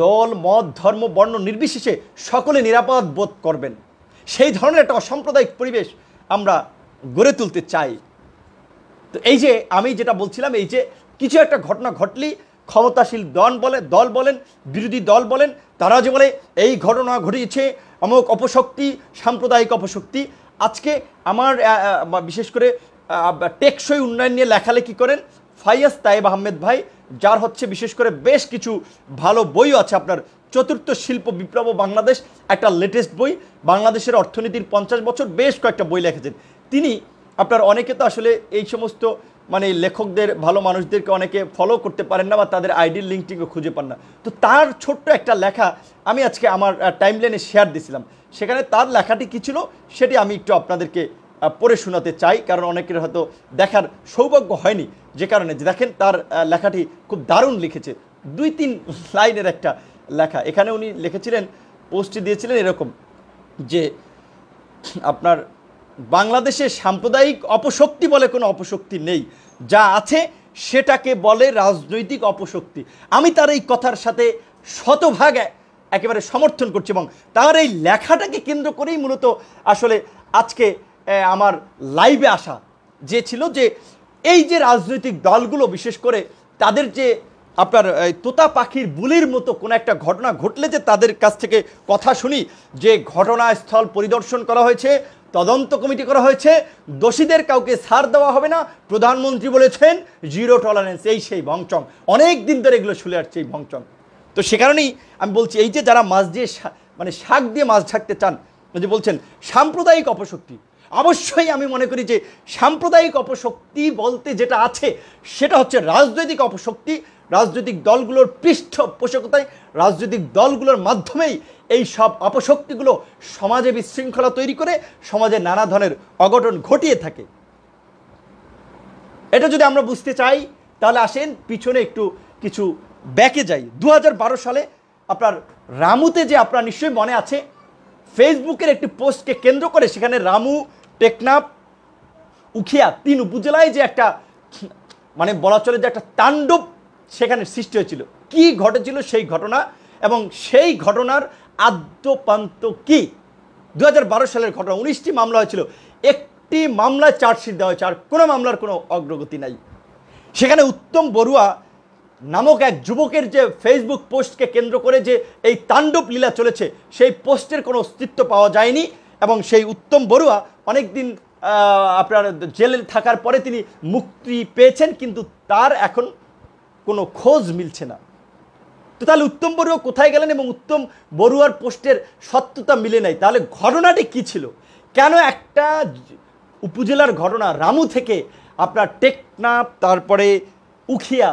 দল মত ধর্ম বর্ণ নির্বিশেষে সকলে নিরাপদ বোধ করবেন সেই ধরনের একটা অসাম্প্রদায়িক পরিবেশ আমরা গড়ে তুলতে চাই তো এই যে আমি যেটা বলছিলাম এই যে কিছু একটা ঘটনা ঘটলেই ক্ষমতাশীল দল বলে দল বলেন বিরোধী দল বলেন তারা যে বলে এই ঘটনা ঘটিয়েছে অমুক অপশক্তি সাম্প্রদায়িক অপশক্তি আজকে আমার বিশেষ করে টেকসই উন্নয়ন নিয়ে লেখালেখি করেন ফাইয়াজ তাইব আহমেদ ভাই যার হচ্ছে বিশেষ করে বেশ কিছু ভালো বইও আছে আপনার চতুর্থ শিল্প বিপ্লব বাংলাদেশ একটা লেটেস্ট বই বাংলাদেশের অর্থনীতির পঞ্চাশ বছর বেশ কয়েকটা বই লিখেছেন তিনি আপনার অনেকে তো আসলে এই সমস্ত মানে লেখকদের ভালো মানুষদেরকে অনেকে ফলো করতে পারেন না বা তাদের আইডির লিঙ্কটিকে খুঁজে পান না তো তার ছোট্ট একটা লেখা আমি আজকে আমার টাইম লাইনে শেয়ার দিছিলাম সেখানে তার লেখাটি কী ছিল সেটি আমি একটু আপনাদেরকে পড়ে শোনাতে চাই কারণ অনেকের হয়তো দেখার সৌভাগ্য হয়নি যে কারণে যে দেখেন তার লেখাটি খুব দারুণ লিখেছে দুই তিন লাইনের একটা লেখা এখানে উনি লিখেছিলেন পোস্টটি দিয়েছিলেন এরকম যে আপনার বাংলাদেশে সাম্প্রদায়িক অপশক্তি বলে কোনো অপশক্তি নেই যা আছে সেটাকে বলে রাজনৈতিক অপশক্তি আমি তার এই কথার সাথে শতভাগ একেবারে সমর্থন করছি এবং তার এই লেখাটাকে কেন্দ্র করেই মূলত আসলে আজকে আমার লাইভে আসা যে ছিল যে এই যে রাজনৈতিক দলগুলো বিশেষ করে তাদের যে আপনার তোতা পাখির বুলির মতো কোনো একটা ঘটনা ঘটলে যে তাদের কাছ থেকে কথা শুনি যে ঘটনাস্থল পরিদর্শন করা হয়েছে তদন্ত কমিটি করা হয়েছে দোষীদের কাউকে সার দেওয়া হবে না প্রধানমন্ত্রী বলেছেন জিরো টলারেন্স এই সেই ভংচং অনেক দিন ধরে এগুলো শুলে আসছে এই ভংচং তো সে কারণেই আমি বলছি এই যে যারা মাছ দিয়ে মানে শাক দিয়ে মাছ ঝাঁকতে চান যে বলছেন সাম্প্রদায়িক অপশক্তি অবশ্যই আমি মনে করি যে সাম্প্রদায়িক অপশক্তি বলতে যেটা আছে সেটা হচ্ছে রাজনৈতিক অপশক্তি রাজনৈতিক দলগুলোর পৃষ্ঠপোষকতায় রাজনৈতিক দলগুলোর মাধ্যমেই এই সব অপশক্তিগুলো সমাজে বিশৃঙ্খলা তৈরি করে সমাজে নানা ধরনের অঘটন ঘটিয়ে থাকে এটা যদি আমরা বুঝতে চাই তাহলে আসেন পিছনে একটু কিছু ব্যাকে যাই দু সালে আপনার রামুতে যে আপনার নিশ্চয়ই মনে আছে ফেসবুকের একটি পোস্টকে কেন্দ্র করে সেখানে রামু টেকনাফ উখিয়া তিন উপজেলায় যে একটা মানে বলা চলে যে একটা তাণ্ডব সেখানে সৃষ্টি হয়েছিল কি ঘটেছিল সেই ঘটনা এবং সেই ঘটনার আদ্যপান্ত কি দু হাজার সালের ঘটনা উনিশটি মামলা হয়েছিল একটি মামলায় চার্জশিট দেওয়া হয়েছে আর কোনো মামলার কোনো অগ্রগতি নাই সেখানে উত্তম বড়ুয়া নামক এক যুবকের যে ফেসবুক পোস্টকে কেন্দ্র করে যে এই তাণ্ডব লীলা চলেছে সেই পোস্টের কোনো অস্তিত্ব পাওয়া যায়নি এবং সেই উত্তম বড়ুয়া অনেকদিন আপনার জেলে থাকার পরে তিনি মুক্তি পেয়েছেন কিন্তু তার এখন কোনো খোঁজ মিলছে না তো তাহলে উত্তম বড়ুয়া কোথায় গেলেন এবং উত্তম বড়ুয়ার পোস্টের সত্যতা মিলে নাই তাহলে ঘটনাটি কি ছিল কেন একটা উপজেলার ঘটনা রামু থেকে আপনার টেকনাপ তারপরে উখিয়া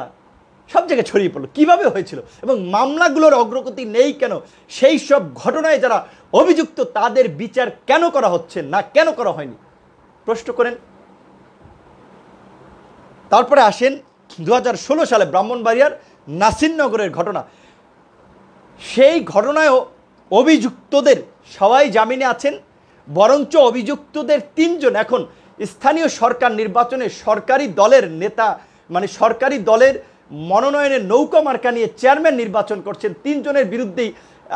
সব জায়গায় ছড়িয়ে পড়লো কিভাবে হয়েছিল এবং মামলাগুলোর অগ্রগতি নেই কেন সেই সব ঘটনায় যারা অভিযুক্ত তাদের বিচার কেন করা হচ্ছে না কেন করা হয়নি প্রশ্ন করেন তারপরে আসেন দু হাজার সালে ব্রাহ্মণবাড়িয়ার নাসিরনগরের ঘটনা সেই ঘটনায়ও অভিযুক্তদের সবাই জামিনে আছেন বরঞ্চ অভিযুক্তদের তিনজন এখন স্থানীয় সরকার নির্বাচনে সরকারি দলের নেতা মানে সরকারি দলের মনোনয়নের নৌকা মার্কা নিয়ে চেয়ারম্যান নির্বাচন করছেন তিনজনের বিরুদ্ধেই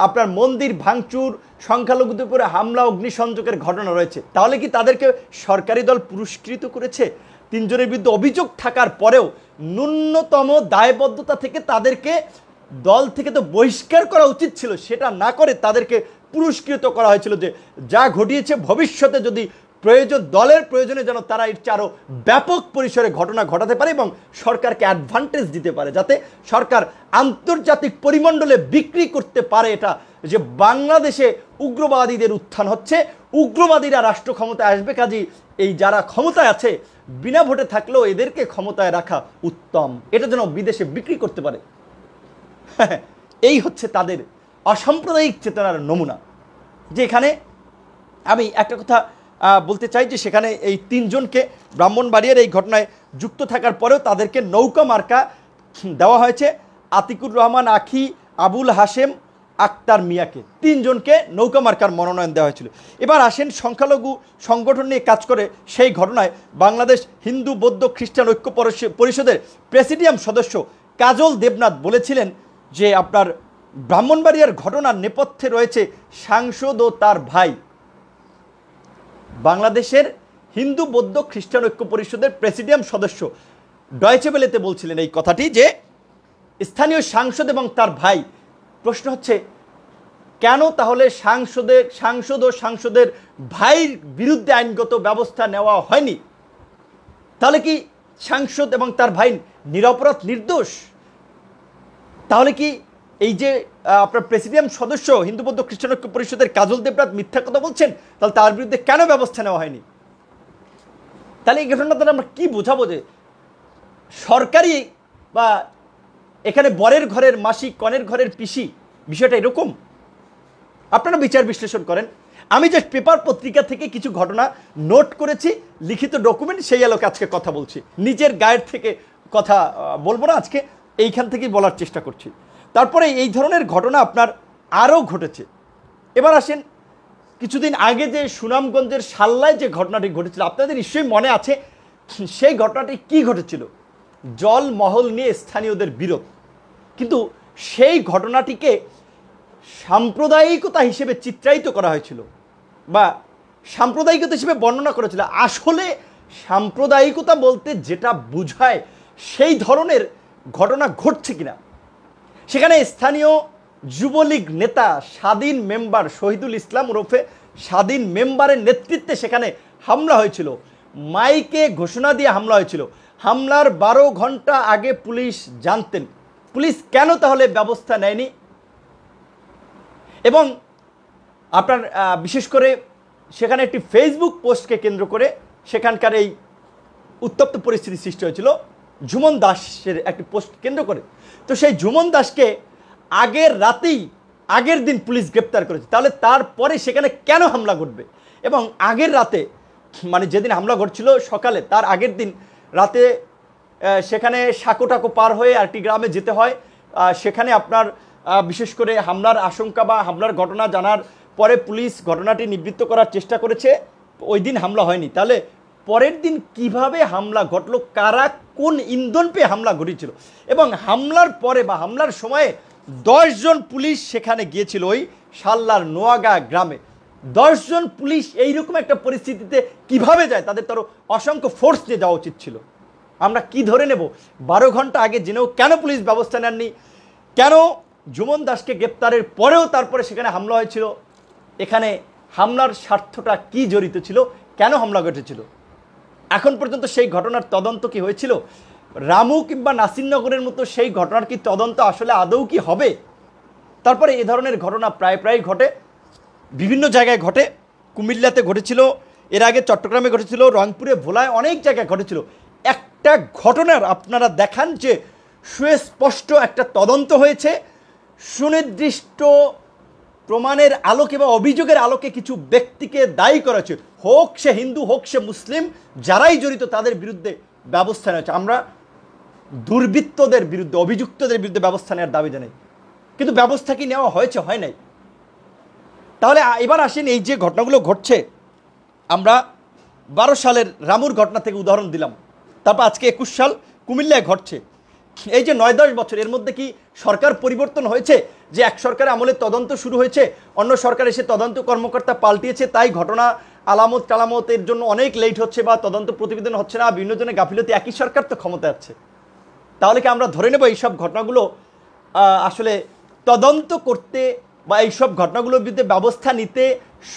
আপনার মন্দির ভাঙচুর সংখ্যালঘুদের উপরে হামলা অগ্নিসংযোগের ঘটনা রয়েছে তাহলে কি তাদেরকে সরকারি দল পুরস্কৃত করেছে তিনজনের বিরুদ্ধে অভিযোগ থাকার পরেও ন্যূনতম দায়বদ্ধতা থেকে তাদেরকে দল থেকে তো বহিষ্কার করা উচিত ছিল সেটা না করে তাদেরকে পুরস্কৃত করা হয়েছিল যে যা ঘটিয়েছে ভবিষ্যতে যদি প্রয়োজন দলের প্রয়োজনে যেন তারা এর চারো ব্যাপক পরিসরে ঘটনা ঘটাতে পারে এবং সরকারকে অ্যাডভান্টেজ দিতে পারে যাতে সরকার আন্তর্জাতিক পরিমণ্ডলে বিক্রি করতে পারে এটা যে বাংলাদেশে উগ্রবাদীদের উত্থান হচ্ছে উগ্রবাদীরা রাষ্ট্র ক্ষমতায় আসবে কাজেই এই যারা ক্ষমতায় আছে বিনা ভোটে থাকলেও এদেরকে ক্ষমতায় রাখা উত্তম এটা যেন বিদেশে বিক্রি করতে পারে *laughs* এই হচ্ছে তাদের অসাম্প্রদায়িক চেতনার নমুনা যেখানে আমি একটা কথা বলতে চাই যে সেখানে এই তিনজনকে ব্রাহ্মণবাড়িয়ার এই ঘটনায় যুক্ত থাকার পরেও তাদেরকে নৌকা মার্কা দেওয়া হয়েছে আতিকুর রহমান আখি আবুল হাশেম আক্তার মিয়াকে তিনজনকে নৌকা মার্কার মনোনয়ন দেওয়া হয়েছিল এবার আসেন সংখ্যালঘু সংগঠন নিয়ে কাজ করে সেই ঘটনায় বাংলাদেশ হিন্দু বৌদ্ধ খ্রিস্টান ঐক্য পরিষদের প্রেসিডিয়াম সদস্য কাজল দেবনাথ বলেছিলেন যে আপনার ব্রাহ্মণবাড়িয়ার ঘটনার নেপথ্যে রয়েছে সাংসদ ও তার ভাই বাংলাদেশের হিন্দু বৌদ্ধ খ্রিস্টান ঐক্য পরিষদের প্রেসিডিয়াম সদস্য ডয়চেবেলেতে বলছিলেন এই কথাটি যে স্থানীয় সাংসদ এবং তার ভাই প্রশ্ন হচ্ছে কেন তাহলে সাংসদের সাংসদ ও সাংসদের ভাইয়ের বিরুদ্ধে আইনগত ব্যবস্থা নেওয়া হয়নি তাহলে কি সাংসদ এবং তার ভাই নিরপরাধ নির্দোষ তাহলে কি এই যে আপনার প্রেসিডিয়াম সদস্য হিন্দু বৌদ্ধ খ্রিস্টানৈক্য পরিষদের কাজল দেবরাত মিথ্যা কথা বলছেন তাহলে তার বিরুদ্ধে কেন ব্যবস্থা নেওয়া হয়নি তাহলে এই ঘটনা দ্বারা আমরা কী বোঝাবো যে সরকারি বা এখানে বরের ঘরের মাসি কনের ঘরের পিসি বিষয়টা এরকম আপনারা বিচার বিশ্লেষণ করেন আমি যে পেপার পত্রিকা থেকে কিছু ঘটনা নোট করেছি লিখিত ডকুমেন্ট সেই আলোকে আজকে কথা বলছি নিজের গায়ের থেকে কথা বলবো না আজকে এইখান থেকেই বলার চেষ্টা করছি তারপরে এই ধরনের ঘটনা আপনার আরও ঘটেছে এবার আসেন কিছুদিন আগে যে সুনামগঞ্জের সাল্লায় যে ঘটনাটি ঘটেছিল আপনাদের নিশ্চয়ই মনে আছে সেই ঘটনাটি কি ঘটেছিল জলমহল নিয়ে স্থানীয়দের বিরোধ কিন্তু সেই ঘটনাটিকে সাম্প্রদায়িকতা হিসেবে চিত্রায়িত করা হয়েছিল বা সাম্প্রদায়িকতা হিসেবে বর্ণনা করেছিল আসলে সাম্প্রদায়িকতা বলতে যেটা বুঝায় সেই ধরনের ঘটনা ঘটছে কিনা সেখানে স্থানীয় যুবলীগ নেতা স্বাধীন মেম্বার শহীদুল ইসলাম ওরফে স্বাধীন মেম্বারের নেতৃত্বে সেখানে হামলা হয়েছিল মাইকে ঘোষণা দিয়ে হামলা হয়েছিল হামলার বারো ঘন্টা আগে পুলিশ জানতেন পুলিশ কেন তাহলে ব্যবস্থা নেয়নি এবং আপনার বিশেষ করে সেখানে একটি ফেসবুক পোস্টকে কেন্দ্র করে সেখানকার এই উত্তপ্ত পরিস্থিতি সৃষ্টি হয়েছিল ঝুমন দাসের একটি পোস্ট কেন্দ্র করে তো সেই ঝুমন দাসকে আগের রাতেই আগের দিন পুলিশ গ্রেপ্তার করেছে তাহলে তারপরে সেখানে কেন হামলা ঘটবে এবং আগের রাতে মানে যেদিন হামলা ঘটছিল সকালে তার আগের দিন রাতে সেখানে সাঁকো টাকো পার হয়ে আরেকটি গ্রামে যেতে হয় সেখানে আপনার বিশেষ করে হামলার আশঙ্কা বা হামলার ঘটনা জানার পরে পুলিশ ঘটনাটি নিবৃত্ত করার চেষ্টা করেছে ওই দিন হামলা হয়নি তাহলে পরের দিন কিভাবে হামলা ঘটল কারা কোন ইন্ধন পেয়ে হামলা ঘটেছিল এবং হামলার পরে বা হামলার সময়ে দশজন পুলিশ সেখানে গিয়েছিল ওই সাল্লার নোয়াগা গ্রামে দশজন পুলিশ এইরকম একটা পরিস্থিতিতে কিভাবে যায় তাদের তারও অসংখ্য ফোর্স নিয়ে যাওয়া উচিত ছিল আমরা কি ধরে নেব বারো ঘন্টা আগে জেনেও কেন পুলিশ ব্যবস্থা নেননি কেন জুমন দাসকে গ্রেপ্তারের পরেও তারপরে সেখানে হামলা হয়েছিল এখানে হামলার স্বার্থটা কি জড়িত ছিল কেন হামলা ঘটেছিল এখন পর্যন্ত সেই ঘটনার তদন্ত কি হয়েছিল রামু কিংবা নাসিরনগরের মতো সেই ঘটনার কি তদন্ত আসলে আদৌ কি হবে তারপরে এ ধরনের ঘটনা প্রায় প্রায় ঘটে বিভিন্ন জায়গায় ঘটে কুমিল্লাতে ঘটেছিল এর আগে চট্টগ্রামে ঘটেছিল রংপুরে ভোলায় অনেক জায়গায় ঘটেছিল একটা ঘটনার আপনারা দেখান যে সুস্পষ্ট একটা তদন্ত হয়েছে সুনির্দিষ্ট প্রমাণের আলোকে বা অভিযোগের আলোকে কিছু ব্যক্তিকে দায়ী করা হয়েছে হোক সে হিন্দু হোক সে মুসলিম যারাই জড়িত তাদের বিরুদ্ধে ব্যবস্থা নেওয়া আমরা দুর্বৃত্তদের বিরুদ্ধে অভিযুক্তদের বিরুদ্ধে ব্যবস্থা নেওয়ার দাবি জানাই কিন্তু ব্যবস্থা কি নেওয়া হয়েছে হয় নাই তাহলে এবার আসেন এই যে ঘটনাগুলো ঘটছে আমরা বারো সালের রামুর ঘটনা থেকে উদাহরণ দিলাম তারপর আজকে একুশ সাল কুমিল্লায় ঘটছে এই যে নয় দশ বছর এর মধ্যে কি সরকার পরিবর্তন হয়েছে যে এক সরকার আমলে তদন্ত শুরু হয়েছে অন্য সরকার এসে তদন্ত কর্মকর্তা পাল্টিয়েছে তাই ঘটনা আলামত এর জন্য অনেক লেট হচ্ছে বা তদন্ত প্রতিবেদন হচ্ছে না বিভিন্ন জনের গাফিলতি একই সরকার তো ক্ষমতা আছে তাহলে কি আমরা ধরে নেব এইসব ঘটনাগুলো আসলে তদন্ত করতে বা এইসব ঘটনাগুলোর বিরুদ্ধে ব্যবস্থা নিতে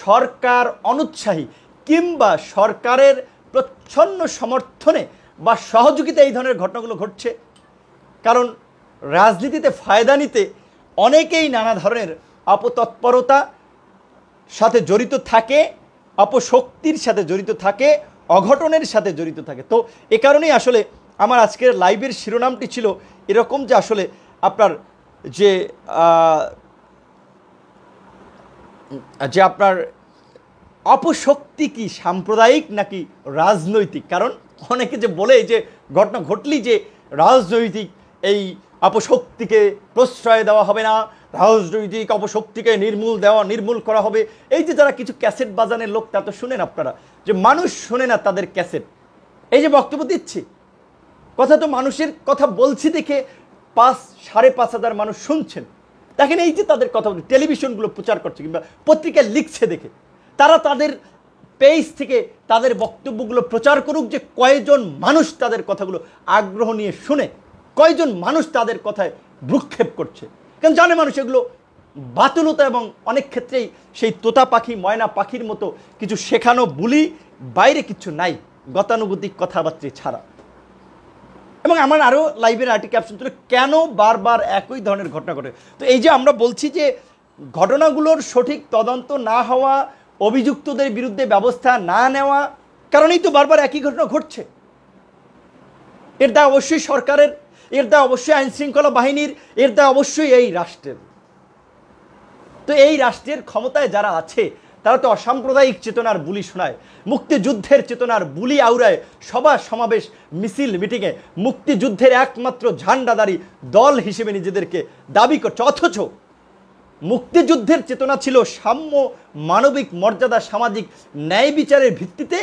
সরকার অনুৎসাহী কিংবা সরকারের প্রচ্ছন্ন সমর্থনে বা সহযোগিতা এই ধরনের ঘটনাগুলো ঘটছে কারণ রাজনীতিতে ফায়দা নিতে অনেকেই নানা ধরনের অপতৎপরতা সাথে জড়িত থাকে অপশক্তির সাথে জড়িত থাকে অঘটনের সাথে জড়িত থাকে তো এ কারণেই আসলে আমার আজকের লাইভের শিরোনামটি ছিল এরকম যে আসলে আপনার যে যে আপনার অপশক্তি কি সাম্প্রদায়িক নাকি রাজনৈতিক কারণ অনেকে যে বলে যে ঘটনা ঘটলি যে রাজনৈতিক এই অপশক্তিকে প্রশ্রয় দেওয়া হবে না রাজনৈতিক অপশক্তিকে নির্মূল দেওয়া নির্মূল করা হবে এই যে যারা কিছু ক্যাসেট বাজানের লোক তা তো শুনেন আপনারা যে মানুষ শুনে না তাদের ক্যাসেট এই যে বক্তব্য দিচ্ছি কথা তো মানুষের কথা বলছি দেখে পাঁচ সাড়ে পাঁচ হাজার মানুষ শুনছেন দেখেন এই যে তাদের কথা টেলিভিশনগুলো প্রচার করছে কিংবা পত্রিকায় লিখছে দেখে তারা তাদের পেজ থেকে তাদের বক্তব্যগুলো প্রচার করুক যে কয়জন মানুষ তাদের কথাগুলো আগ্রহ নিয়ে শুনে কয়জন মানুষ তাদের কথায় ভ্রুক্ষেপ করছে কারণ জানে মানুষ এগুলো বাতুলতা এবং অনেক ক্ষেত্রেই সেই তোতা পাখি ময়না পাখির মতো কিছু শেখানো বুলি বাইরে কিছু নাই গতানুগতিক কথাবার্তা ছাড়া এবং আমার আরও লাইভের আর্টি ক্যাপশন ছিল কেন বারবার একই ধরনের ঘটনা ঘটে তো এই যে আমরা বলছি যে ঘটনাগুলোর সঠিক তদন্ত না হওয়া অভিযুক্তদের বিরুদ্ধে ব্যবস্থা না নেওয়া কারণেই তো বারবার একই ঘটনা ঘটছে এর দ্বারা অবশ্যই সরকারের এর দায় অবশ্যই আইন শৃঙ্খলা বাহিনীর এর দায় অবশ্যই এই রাষ্ট্রের তো এই রাষ্ট্রের ক্ষমতায় যারা আছে তারা তো অসাম্প্রদায়িক চেতনার বুলি শোনায় মুক্তিযুদ্ধের চেতনার বুলি আউড়ায় সভা সমাবেশ মিছিল মিটিংয়ে মুক্তিযুদ্ধের একমাত্র ঝান্ডাদারি দল হিসেবে নিজেদেরকে দাবি করছে অথচ মুক্তিযুদ্ধের চেতনা ছিল সাম্য মানবিক মর্যাদা সামাজিক ন্যায় বিচারের ভিত্তিতে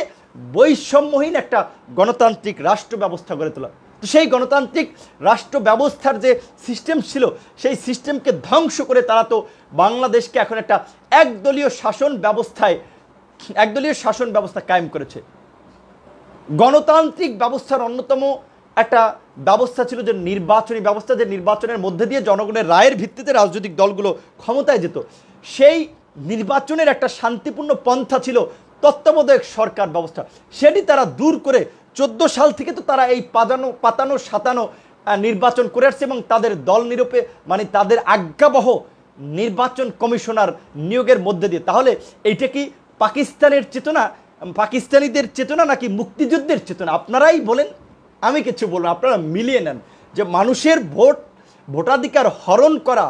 বৈষম্যহীন একটা গণতান্ত্রিক রাষ্ট্র ব্যবস্থা গড়ে তোলা তো সেই গণতান্ত্রিক রাষ্ট্র ব্যবস্থার যে সিস্টেম ছিল সেই সিস্টেমকে ধ্বংস করে তারা তো বাংলাদেশকে এখন একটা একদলীয় শাসন ব্যবস্থায় একদলীয় শাসন ব্যবস্থা কায়েম করেছে গণতান্ত্রিক ব্যবস্থার অন্যতম একটা ব্যবস্থা ছিল যে নির্বাচনী ব্যবস্থা যে নির্বাচনের মধ্যে দিয়ে জনগণের রায়ের ভিত্তিতে রাজনৈতিক দলগুলো ক্ষমতায় যেত সেই নির্বাচনের একটা শান্তিপূর্ণ পন্থা ছিল তত্ত্বাবধায়ক সরকার ব্যবস্থা সেটি তারা দূর করে চোদ্দ সাল থেকে তো তারা এই পাতানো পাতানো সাতানো নির্বাচন করে আসছে এবং তাদের দল নিরূপে মানে তাদের আজ্ঞাবহ নির্বাচন কমিশনার নিয়োগের মধ্যে দিয়ে তাহলে এইটা কি পাকিস্তানের চেতনা পাকিস্তানিদের চেতনা নাকি মুক্তিযুদ্ধের চেতনা আপনারাই বলেন আমি কিছু বলব আপনারা মিলিয়ে নেন যে মানুষের ভোট ভোটাধিকার হরণ করা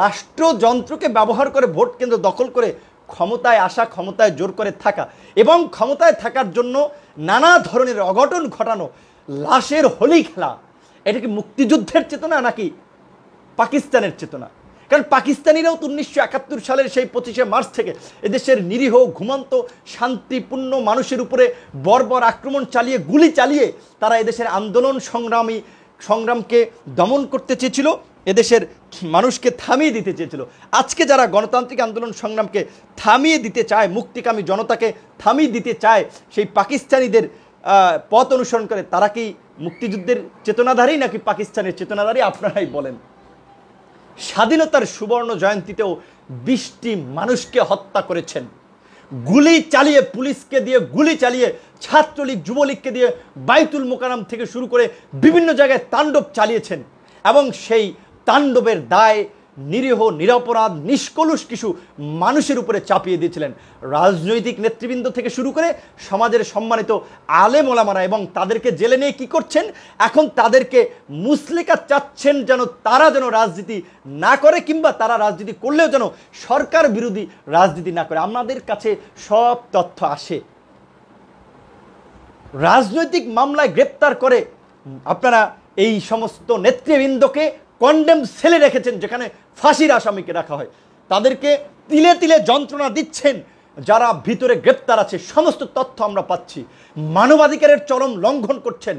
রাষ্ট্রযন্ত্রকে ব্যবহার করে ভোট কেন্দ্র দখল করে ক্ষমতায় আসা ক্ষমতায় জোর করে থাকা এবং ক্ষমতায় থাকার জন্য নানা ধরনের অঘটন ঘটানো লাশের হোলি খেলা এটা কি মুক্তিযুদ্ধের চেতনা নাকি পাকিস্তানের চেতনা কারণ পাকিস্তানিরাও তো উনিশশো একাত্তর সালের সেই পঁচিশে মার্চ থেকে এদেশের নিরীহ ঘুমন্ত শান্তিপূর্ণ মানুষের উপরে বর্বর আক্রমণ চালিয়ে গুলি চালিয়ে তারা এদেশের আন্দোলন সংগ্রামী সংগ্রামকে দমন করতে চেয়েছিল এদেশের মানুষকে থামিয়ে দিতে চেয়েছিল আজকে যারা গণতান্ত্রিক আন্দোলন সংগ্রামকে থামিয়ে দিতে চায় মুক্তিকামী জনতাকে থামিয়ে দিতে চায় সেই পাকিস্তানিদের পথ অনুসরণ করে তারা কি মুক্তিযুদ্ধের চেতনাধারী নাকি পাকিস্তানের চেতনাধারী আপনারাই বলেন স্বাধীনতার সুবর্ণ জয়ন্তীতেও বিশটি মানুষকে হত্যা করেছেন গুলি চালিয়ে পুলিশকে দিয়ে গুলি চালিয়ে ছাত্রলীগ যুবলীগকে দিয়ে বাইতুল মোকারাম থেকে শুরু করে বিভিন্ন জায়গায় তাণ্ডব চালিয়েছেন এবং সেই তাণ্ডবের দায় নিরীহ নিরাপরাধ নিষ্কলুষ কিছু মানুষের উপরে চাপিয়ে দিয়েছিলেন রাজনৈতিক নেতৃবৃন্দ থেকে শুরু করে সমাজের সম্মানিত আলে মোলামারা এবং তাদেরকে জেলে নিয়ে কি করছেন এখন তাদেরকে মুসলিকা চাচ্ছেন যেন তারা যেন রাজনীতি না করে কিংবা তারা রাজনীতি করলেও যেন সরকার বিরোধী রাজনীতি না করে আমাদের কাছে সব তথ্য আসে রাজনৈতিক মামলায় গ্রেপ্তার করে আপনারা এই সমস্ত নেতৃবৃন্দকে কন্ডেম সেলে রেখেছেন যেখানে ফাঁসির আসামিকে রাখা হয় তাদেরকে তিলে তিলে যন্ত্রণা দিচ্ছেন যারা ভিতরে গ্রেপ্তার আছে সমস্ত তথ্য আমরা পাচ্ছি মানবাধিকারের চরম লঙ্ঘন করছেন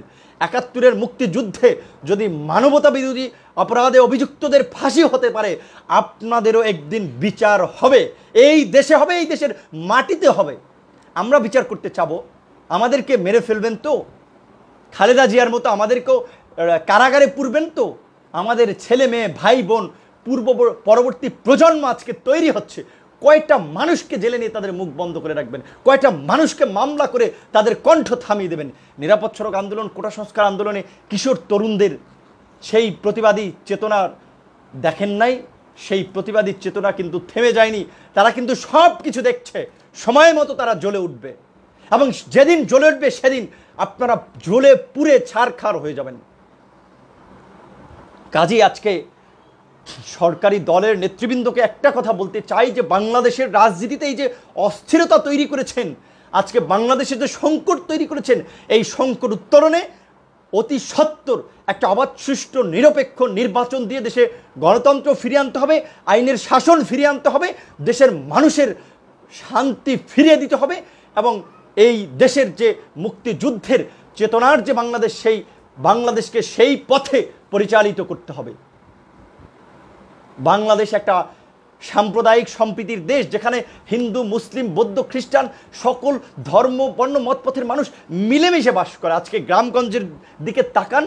একাত্তরের মুক্তিযুদ্ধে যদি মানবতা বিরোধী অপরাধে অভিযুক্তদের ফাঁসি হতে পারে আপনাদেরও একদিন বিচার হবে এই দেশে হবে এই দেশের মাটিতে হবে আমরা বিচার করতে চাবো আমাদেরকে মেরে ফেলবেন তো খালেদা জিয়ার মতো আমাদেরকেও কারাগারে পুরবেন তো আমাদের ছেলে মেয়ে ভাই বোন পূর্ব পরবর্তী প্রজন্ম আজকে তৈরি হচ্ছে কয়টা মানুষকে জেলে নিয়ে তাদের মুখ বন্ধ করে রাখবেন কয়টা মানুষকে মামলা করে তাদের কণ্ঠ থামিয়ে দেবেন নিরাপদ সড়ক আন্দোলন কোটা সংস্কার আন্দোলনে কিশোর তরুণদের সেই প্রতিবাদী চেতনা দেখেন নাই সেই প্রতিবাদী চেতনা কিন্তু থেমে যায়নি তারা কিন্তু সব কিছু দেখছে সময় মতো তারা জ্বলে উঠবে এবং যেদিন জ্বলে উঠবে সেদিন আপনারা জ্বলে পুড়ে ছাড়খার হয়ে যাবেন কাজেই আজকে সরকারি দলের নেতৃবৃন্দকে একটা কথা বলতে চাই যে বাংলাদেশের রাজনীতিতে এই যে অস্থিরতা তৈরি করেছেন আজকে বাংলাদেশে যে সংকট তৈরি করেছেন এই সংকট উত্তরণে অতি সত্তর একটা অবাধ নিরপেক্ষ নির্বাচন দিয়ে দেশে গণতন্ত্র ফিরিয়ে আনতে হবে আইনের শাসন ফিরিয়ে আনতে হবে দেশের মানুষের শান্তি ফিরিয়ে দিতে হবে এবং এই দেশের যে মুক্তিযুদ্ধের চেতনার যে বাংলাদেশ সেই বাংলাদেশকে সেই পথে পরিচালিত করতে হবে বাংলাদেশ একটা সাম্প্রদায়িক সম্প্রীতির দেশ যেখানে হিন্দু মুসলিম বৌদ্ধ খ্রিস্টান সকল ধর্ম বর্ণ মতপথের মানুষ মিলেমিশে বাস করে আজকে গ্রামগঞ্জের দিকে তাকান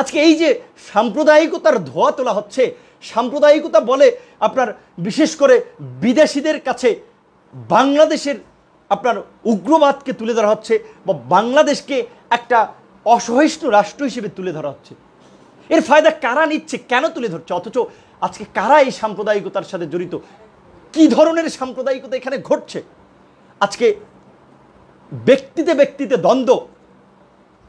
আজকে এই যে সাম্প্রদায়িকতার ধোয়া তোলা হচ্ছে সাম্প্রদায়িকতা বলে আপনার বিশেষ করে বিদেশিদের কাছে বাংলাদেশের আপনার উগ্রবাদকে তুলে ধরা হচ্ছে বা বাংলাদেশকে একটা অসহিষ্ণু রাষ্ট্র হিসেবে তুলে ধরা হচ্ছে এর ফায়দা কারা নিচ্ছে কেন তুলে ধরছে অথচ আজকে কারা এই সাম্প্রদায়িকতার সাথে জড়িত কি ধরনের সাম্প্রদায়িকতা এখানে ঘটছে আজকে ব্যক্তিতে ব্যক্তিতে দ্বন্দ্ব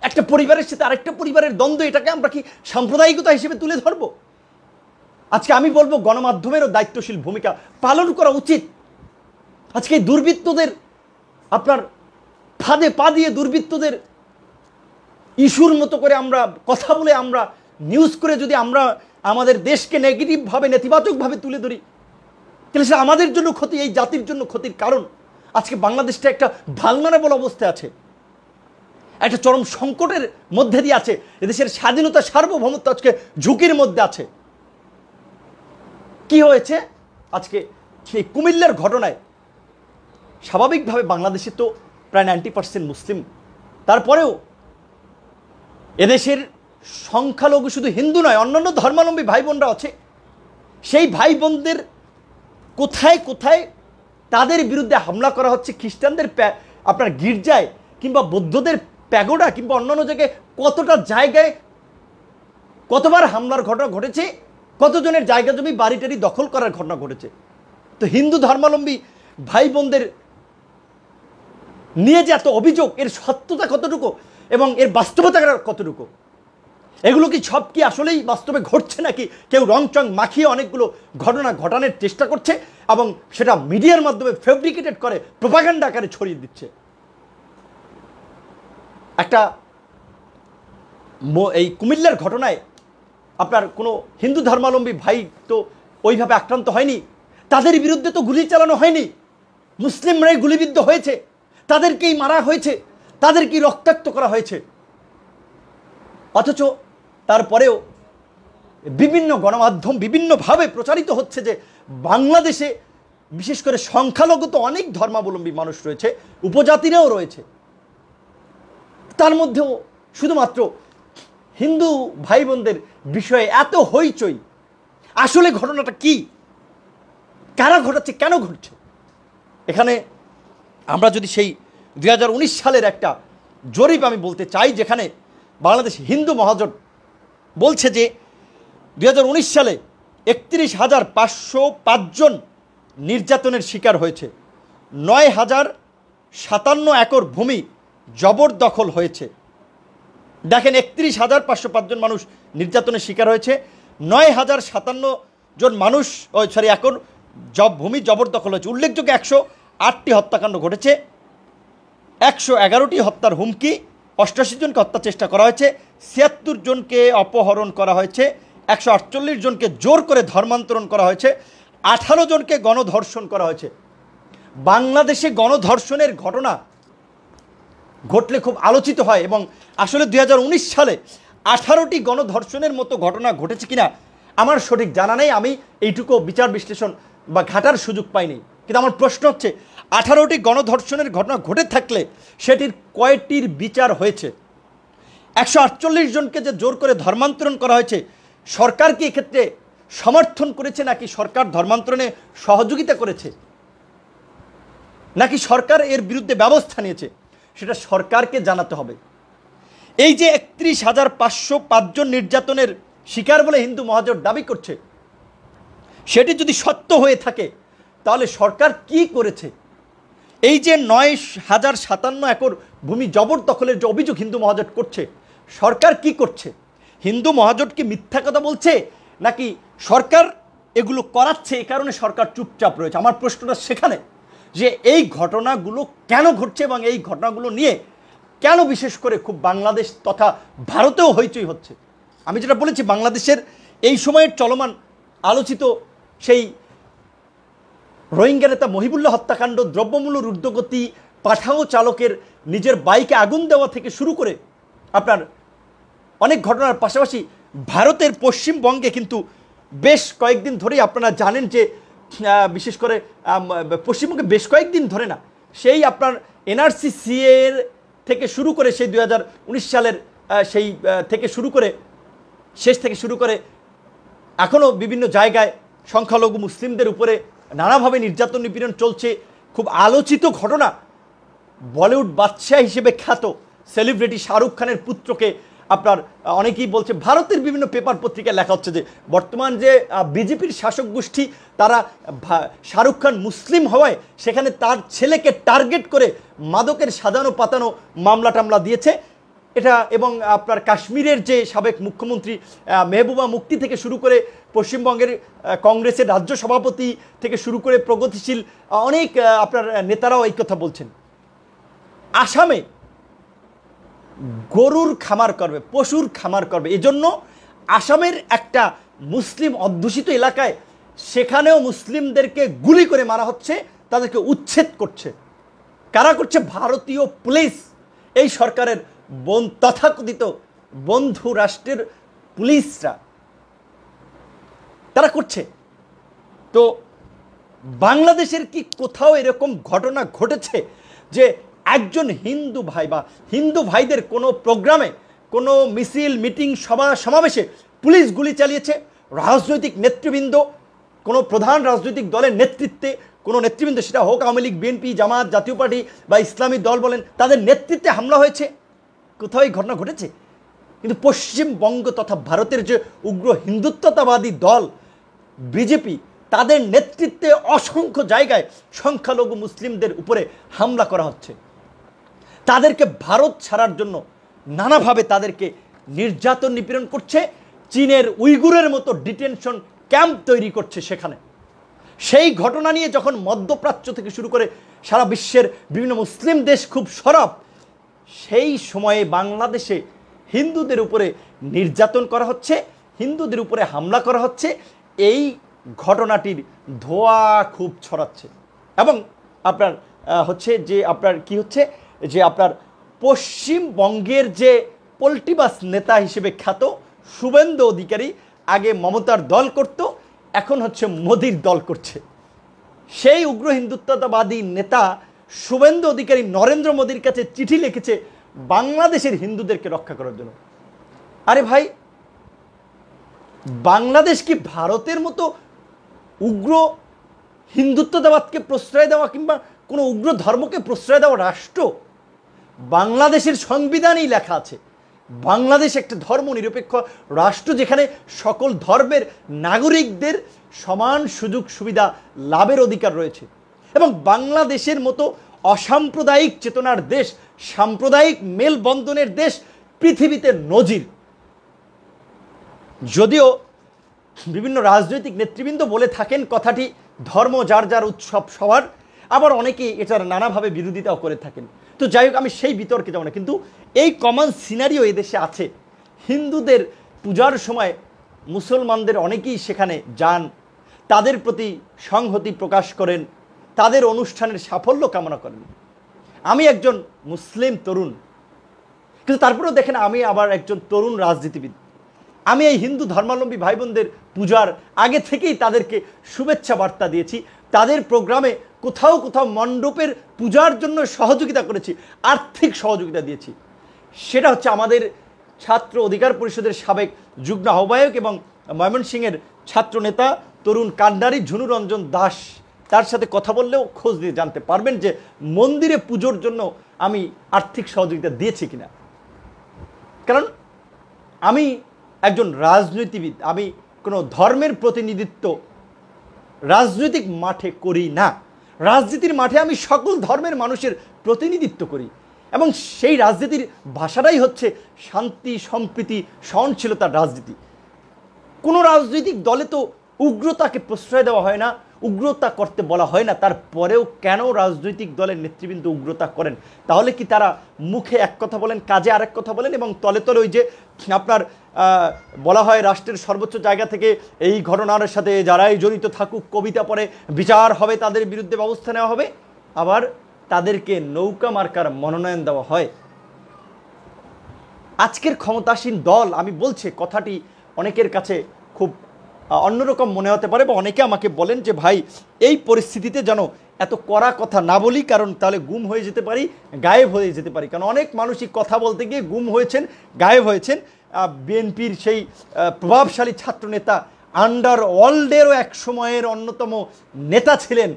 একটা পরিবারের সাথে আরেকটা পরিবারের দ্বন্দ্ব এটাকে আমরা কি সাম্প্রদায়িকতা হিসেবে তুলে ধরব আজকে আমি বলবো গণমাধ্যমেরও দায়িত্বশীল ভূমিকা পালন করা উচিত আজকে দুর্বৃত্তদের আপনার ফাঁদে পা দিয়ে দুর্বৃত্তদের ইস্যুর মতো করে আমরা কথা বলে আমরা নিউজ করে যদি আমরা আমাদের দেশকে নেগেটিভভাবে নেতিবাচকভাবে তুলে ধরি তাহলে সেটা আমাদের জন্য ক্ষতি এই জাতির জন্য ক্ষতির কারণ আজকে বাংলাদেশটা একটা ভালনারেবল অবস্থায় আছে একটা চরম সংকটের মধ্যে দিয়ে আছে এদেশের স্বাধীনতা সার্বভৌমত্ব আজকে ঝুঁকির মধ্যে আছে কি হয়েছে আজকে সেই কুমিল্লার ঘটনায় স্বাভাবিকভাবে বাংলাদেশে তো প্রায় নাইনটি পার্সেন্ট মুসলিম তারপরেও এদেশের সংখ্যালঘু শুধু হিন্দু নয় অন্যান্য ধর্মাবলম্বী ভাই বোনরা আছে সেই ভাই বোনদের কোথায় কোথায় তাদের বিরুদ্ধে হামলা করা হচ্ছে খ্রিস্টানদের আপনার গির্জায় কিংবা বৌদ্ধদের প্যাগোডা কিংবা অন্যান্য জায়গায় কতটা জায়গায় কতবার হামলার ঘটনা ঘটেছে কতজনের জায়গা জমি বাড়ি টাড়ি দখল করার ঘটনা ঘটেছে তো হিন্দু ধর্মাবলম্বী ভাই বোনদের নিয়ে যে এত অভিযোগ এর সত্যতা কতটুকু এবং এর বাস্তবতা কতটুকু এগুলো কি সব কি আসলেই বাস্তবে ঘটছে নাকি কেউ রংচং মাখিয়ে অনেকগুলো ঘটনা ঘটানোর চেষ্টা করছে এবং সেটা মিডিয়ার মাধ্যমে ফেব্রিকেটেড করে প্রোপাগান্ডা আকারে ছড়িয়ে দিচ্ছে একটা এই কুমিল্লার ঘটনায় আপনার কোনো হিন্দু ধর্মাবলম্বী ভাই তো ওইভাবে আক্রান্ত হয়নি তাদের বিরুদ্ধে তো গুলি চালানো হয়নি মুসলিমরাই গুলিবিদ্ধ হয়েছে তাদেরকেই মারা হয়েছে তাদের কি রক্তাক্ত করা হয়েছে অথচ তারপরেও বিভিন্ন গণমাধ্যম বিভিন্নভাবে প্রচারিত হচ্ছে যে বাংলাদেশে বিশেষ করে সংখ্যালঘু তো অনেক ধর্মাবলম্বী মানুষ রয়েছে উপজাতিরাও রয়েছে তার মধ্যেও শুধুমাত্র হিন্দু ভাই বোনদের বিষয়ে এত হইচই আসলে ঘটনাটা কি কারা ঘটাচ্ছে কেন ঘটছে এখানে আমরা যদি সেই দুই সালের একটা জরিপ আমি বলতে চাই যেখানে বাংলাদেশ হিন্দু মহাজোট বলছে যে দুই সালে একত্রিশ হাজার পাঁচশো পাঁচজন নির্যাতনের শিকার হয়েছে নয় হাজার সাতান্ন একর ভূমি জবরদখল হয়েছে দেখেন একত্রিশ হাজার পাঁচশো পাঁচজন মানুষ নির্যাতনের শিকার হয়েছে নয় হাজার সাতান্ন জন মানুষ সরি এখন জব ভূমি জবরদখল হয়েছে উল্লেখযোগ্য একশো আটটি হত্যাকাণ্ড ঘটেছে একশো এগারোটি হত্যার হুমকি অষ্টাশি জনকে হত্যার চেষ্টা করা হয়েছে ছিয়াত্তর জনকে অপহরণ করা হয়েছে একশো আটচল্লিশ জনকে জোর করে ধর্মান্তরণ করা হয়েছে আঠারো জনকে গণধর্ষণ করা হয়েছে বাংলাদেশে গণধর্ষণের ঘটনা ঘটলে খুব আলোচিত হয় এবং আসলে দুই সালে আঠারোটি গণধর্ষণের মতো ঘটনা ঘটেছে কিনা আমার সঠিক জানা নেই আমি এইটুকু বিচার বিশ্লেষণ বা ঘাটার সুযোগ পাইনি কিন্তু আমার প্রশ্ন হচ্ছে আঠারোটি গণধর্ষণের ঘটনা ঘটে থাকলে সেটির কয়টির বিচার হয়েছে একশো আটচল্লিশ জনকে যে জোর করে ধর্মান্তরণ করা হয়েছে সরকার কি এক্ষেত্রে সমর্থন করেছে নাকি সরকার ধর্মান্তরণে সহযোগিতা করেছে নাকি সরকার এর বিরুদ্ধে ব্যবস্থা নিয়েছে সেটা সরকারকে জানাতে হবে এই যে একত্রিশ হাজার পাঁচশো পাঁচজন নির্যাতনের শিকার বলে হিন্দু মহাজোট দাবি করছে সেটি যদি সত্য হয়ে থাকে তাহলে সরকার কি করেছে এই যে নয় হাজার সাতান্ন একর ভূমি জবরদখলের যে অভিযোগ হিন্দু মহাজোট করছে সরকার কি করছে হিন্দু মহাজোট কি মিথ্যা কথা বলছে নাকি সরকার এগুলো করাচ্ছে এই কারণে সরকার চুপচাপ রয়েছে আমার প্রশ্নটা সেখানে যে এই ঘটনাগুলো কেন ঘটছে এবং এই ঘটনাগুলো নিয়ে কেন বিশেষ করে খুব বাংলাদেশ তথা ভারতেও হইচই হচ্ছে আমি যেটা বলেছি বাংলাদেশের এই সময়ের চলমান আলোচিত সেই রোহিঙ্গা নেতা মহিবুল্লাহ হত্যাকাণ্ড দ্রব্যমূল্য রুদ্ধগতি পাঠাও চালকের নিজের বাইকে আগুন দেওয়া থেকে শুরু করে আপনার অনেক ঘটনার পাশাপাশি ভারতের পশ্চিমবঙ্গে কিন্তু বেশ কয়েকদিন ধরেই আপনারা জানেন যে বিশেষ করে পশ্চিমবঙ্গে বেশ কয়েকদিন ধরে না সেই আপনার এনআরসি সিএর থেকে শুরু করে সেই দুই সালের সেই থেকে শুরু করে শেষ থেকে শুরু করে এখনও বিভিন্ন জায়গায় সংখ্যালঘু মুসলিমদের উপরে নানাভাবে নির্যাতন নিপীড়ন চলছে খুব আলোচিত ঘটনা বলিউড বাদশাহ হিসেবে খ্যাত সেলিব্রিটি শাহরুখ খানের পুত্রকে আপনার অনেকেই বলছে ভারতের বিভিন্ন পেপার পত্রিকায় লেখা হচ্ছে যে বর্তমান যে বিজেপির শাসক গোষ্ঠী তারা শাহরুখ খান মুসলিম হওয়ায় সেখানে তার ছেলেকে টার্গেট করে মাদকের সাজানো পাতানো মামলা টামলা দিয়েছে এটা এবং আপনার কাশ্মীরের যে সাবেক মুখ্যমন্ত্রী মেহবুবা মুক্তি থেকে শুরু করে পশ্চিমবঙ্গের কংগ্রেসের রাজ্য সভাপতি থেকে শুরু করে প্রগতিশীল অনেক আপনার নেতারাও এই কথা বলছেন আসামে গরুর খামার করবে পশুর খামার করবে এজন্য আসামের একটা মুসলিম অধ্যুষিত এলাকায় সেখানেও মুসলিমদেরকে গুলি করে মারা হচ্ছে তাদেরকে উচ্ছেদ করছে কারা করছে ভারতীয় পুলিশ এই সরকারের বন তথাকথিত বন্ধু রাষ্ট্রের পুলিশরা তারা করছে তো বাংলাদেশের কি কোথাও এরকম ঘটনা ঘটেছে যে একজন হিন্দু ভাই বা হিন্দু ভাইদের কোনো প্রোগ্রামে কোনো মিছিল মিটিং সভা সমাবেশে পুলিশ গুলি চালিয়েছে রাজনৈতিক নেতৃবৃন্দ কোনো প্রধান রাজনৈতিক দলের নেতৃত্বে কোনো নেতৃবৃন্দ সেটা হোক আওয়ামী লীগ বিএনপি জামাত জাতীয় পার্টি বা ইসলামী দল বলেন তাদের নেতৃত্বে হামলা হয়েছে কোথাও এই ঘটনা ঘটেছে কিন্তু পশ্চিমবঙ্গ তথা ভারতের যে উগ্র হিন্দুত্বতাবাদী দল বিজেপি তাদের নেতৃত্বে অসংখ্য জায়গায় সংখ্যালঘু মুসলিমদের উপরে হামলা করা হচ্ছে তাদেরকে ভারত ছাড়ার জন্য নানাভাবে তাদেরকে নির্যাতন নিপীড়ন করছে চীনের উইগুরের মতো ডিটেনশন ক্যাম্প তৈরি করছে সেখানে সেই ঘটনা নিয়ে যখন মধ্যপ্রাচ্য থেকে শুরু করে সারা বিশ্বের বিভিন্ন মুসলিম দেশ খুব সরব সেই সময়ে বাংলাদেশে হিন্দুদের উপরে নির্যাতন করা হচ্ছে হিন্দুদের উপরে হামলা করা হচ্ছে এই ঘটনাটির ধোয়া খুব ছড়াচ্ছে এবং আপনার হচ্ছে যে আপনার কি হচ্ছে যে আপনার পশ্চিমবঙ্গের যে পল্টিবাস নেতা হিসেবে খ্যাত শুভেন্দু অধিকারী আগে মমতার দল করত এখন হচ্ছে মোদির দল করছে সেই উগ্র হিন্দুত্বতাবাদী নেতা শুভেন্দু অধিকারী নরেন্দ্র মোদীর কাছে চিঠি লিখেছে বাংলাদেশের হিন্দুদেরকে রক্ষা করার জন্য আরে ভাই বাংলাদেশ কি ভারতের মতো উগ্র হিন্দুত্বতাবাদকে প্রশ্রয় দেওয়া কিংবা কোনো উগ্র ধর্মকে প্রশ্রয় দেওয়া রাষ্ট্র বাংলাদেশের সংবিধানেই লেখা আছে বাংলাদেশ একটা ধর্ম নিরপেক্ষ রাষ্ট্র যেখানে সকল ধর্মের নাগরিকদের সমান সুযোগ সুবিধা লাভের অধিকার রয়েছে এবং বাংলাদেশের মতো অসাম্প্রদায়িক চেতনার দেশ সাম্প্রদায়িক মেলবন্ধনের দেশ পৃথিবীতে নজির যদিও বিভিন্ন রাজনৈতিক নেতৃবৃন্দ বলে থাকেন কথাটি ধর্ম যার যার উৎসব সবার আবার অনেকেই এটার নানাভাবে বিরোধিতাও করে থাকেন তো যাই হোক আমি সেই বিতর্কে যাব না কিন্তু এই কমন সিনারিও এদেশে আছে হিন্দুদের পূজার সময় মুসলমানদের অনেকেই সেখানে যান তাদের প্রতি সংহতি প্রকাশ করেন তাদের অনুষ্ঠানের সাফল্য কামনা করেন আমি একজন মুসলিম তরুণ কিন্তু তারপরেও দেখেন আমি আবার একজন তরুণ রাজনীতিবিদ আমি এই হিন্দু ধর্মাবলম্বী ভাই বোনদের পূজার আগে থেকেই তাদেরকে শুভেচ্ছা বার্তা দিয়েছি তাদের প্রোগ্রামে কোথাও কোথাও মণ্ডপের পূজার জন্য সহযোগিতা করেছি আর্থিক সহযোগিতা দিয়েছি সেটা হচ্ছে আমাদের ছাত্র অধিকার পরিষদের সাবেক যুগ্ম আহ্বায়ক এবং ময়মনসিংহের ছাত্রনেতা তরুণ কান্ডারি ঝুনুরঞ্জন দাস তার সাথে কথা বললেও খোঁজ নিয়ে জানতে পারবেন যে মন্দিরে পুজোর জন্য আমি আর্থিক সহযোগিতা দিয়েছি কিনা কারণ আমি একজন রাজনীতিবিদ আমি কোনো ধর্মের প্রতিনিধিত্ব রাজনৈতিক মাঠে করি না রাজনীতির মাঠে আমি সকল ধর্মের মানুষের প্রতিনিধিত্ব করি এবং সেই রাজনীতির ভাষাটাই হচ্ছে শান্তি সম্প্রীতি সহনশীলতার রাজনীতি কোনো রাজনৈতিক দলে তো উগ্রতাকে প্রশ্রয় দেওয়া হয় না উগ্রতা করতে বলা হয় না তারপরেও কেন রাজনৈতিক দলের নেতৃবৃন্দ উগ্রতা করেন তাহলে কি তারা মুখে এক কথা বলেন কাজে আরেক কথা বলেন এবং তলে তলে ওই যে আপনার বলা হয় রাষ্ট্রের সর্বোচ্চ জায়গা থেকে এই ঘটনার সাথে যারাই জড়িত থাকুক কবিতা পরে বিচার হবে তাদের বিরুদ্ধে ব্যবস্থা নেওয়া হবে আবার তাদেরকে নৌকা মার্কার মনোনয়ন দেওয়া হয় আজকের ক্ষমতাসীন দল আমি বলছি কথাটি অনেকের কাছে খুব অন্যরকম মনে হতে পারে বা অনেকে আমাকে বলেন যে ভাই এই পরিস্থিতিতে যেন এত কড়া কথা না বলি কারণ তাহলে গুম হয়ে যেতে পারি গায়েব হয়ে যেতে পারি কারণ অনেক মানুষই কথা বলতে গিয়ে গুম হয়েছেন গায়েব হয়েছেন বিএনপির সেই প্রভাবশালী ছাত্রনেতা আন্ডার ওয়ার্ল্ডেরও এক সময়ের অন্যতম নেতা ছিলেন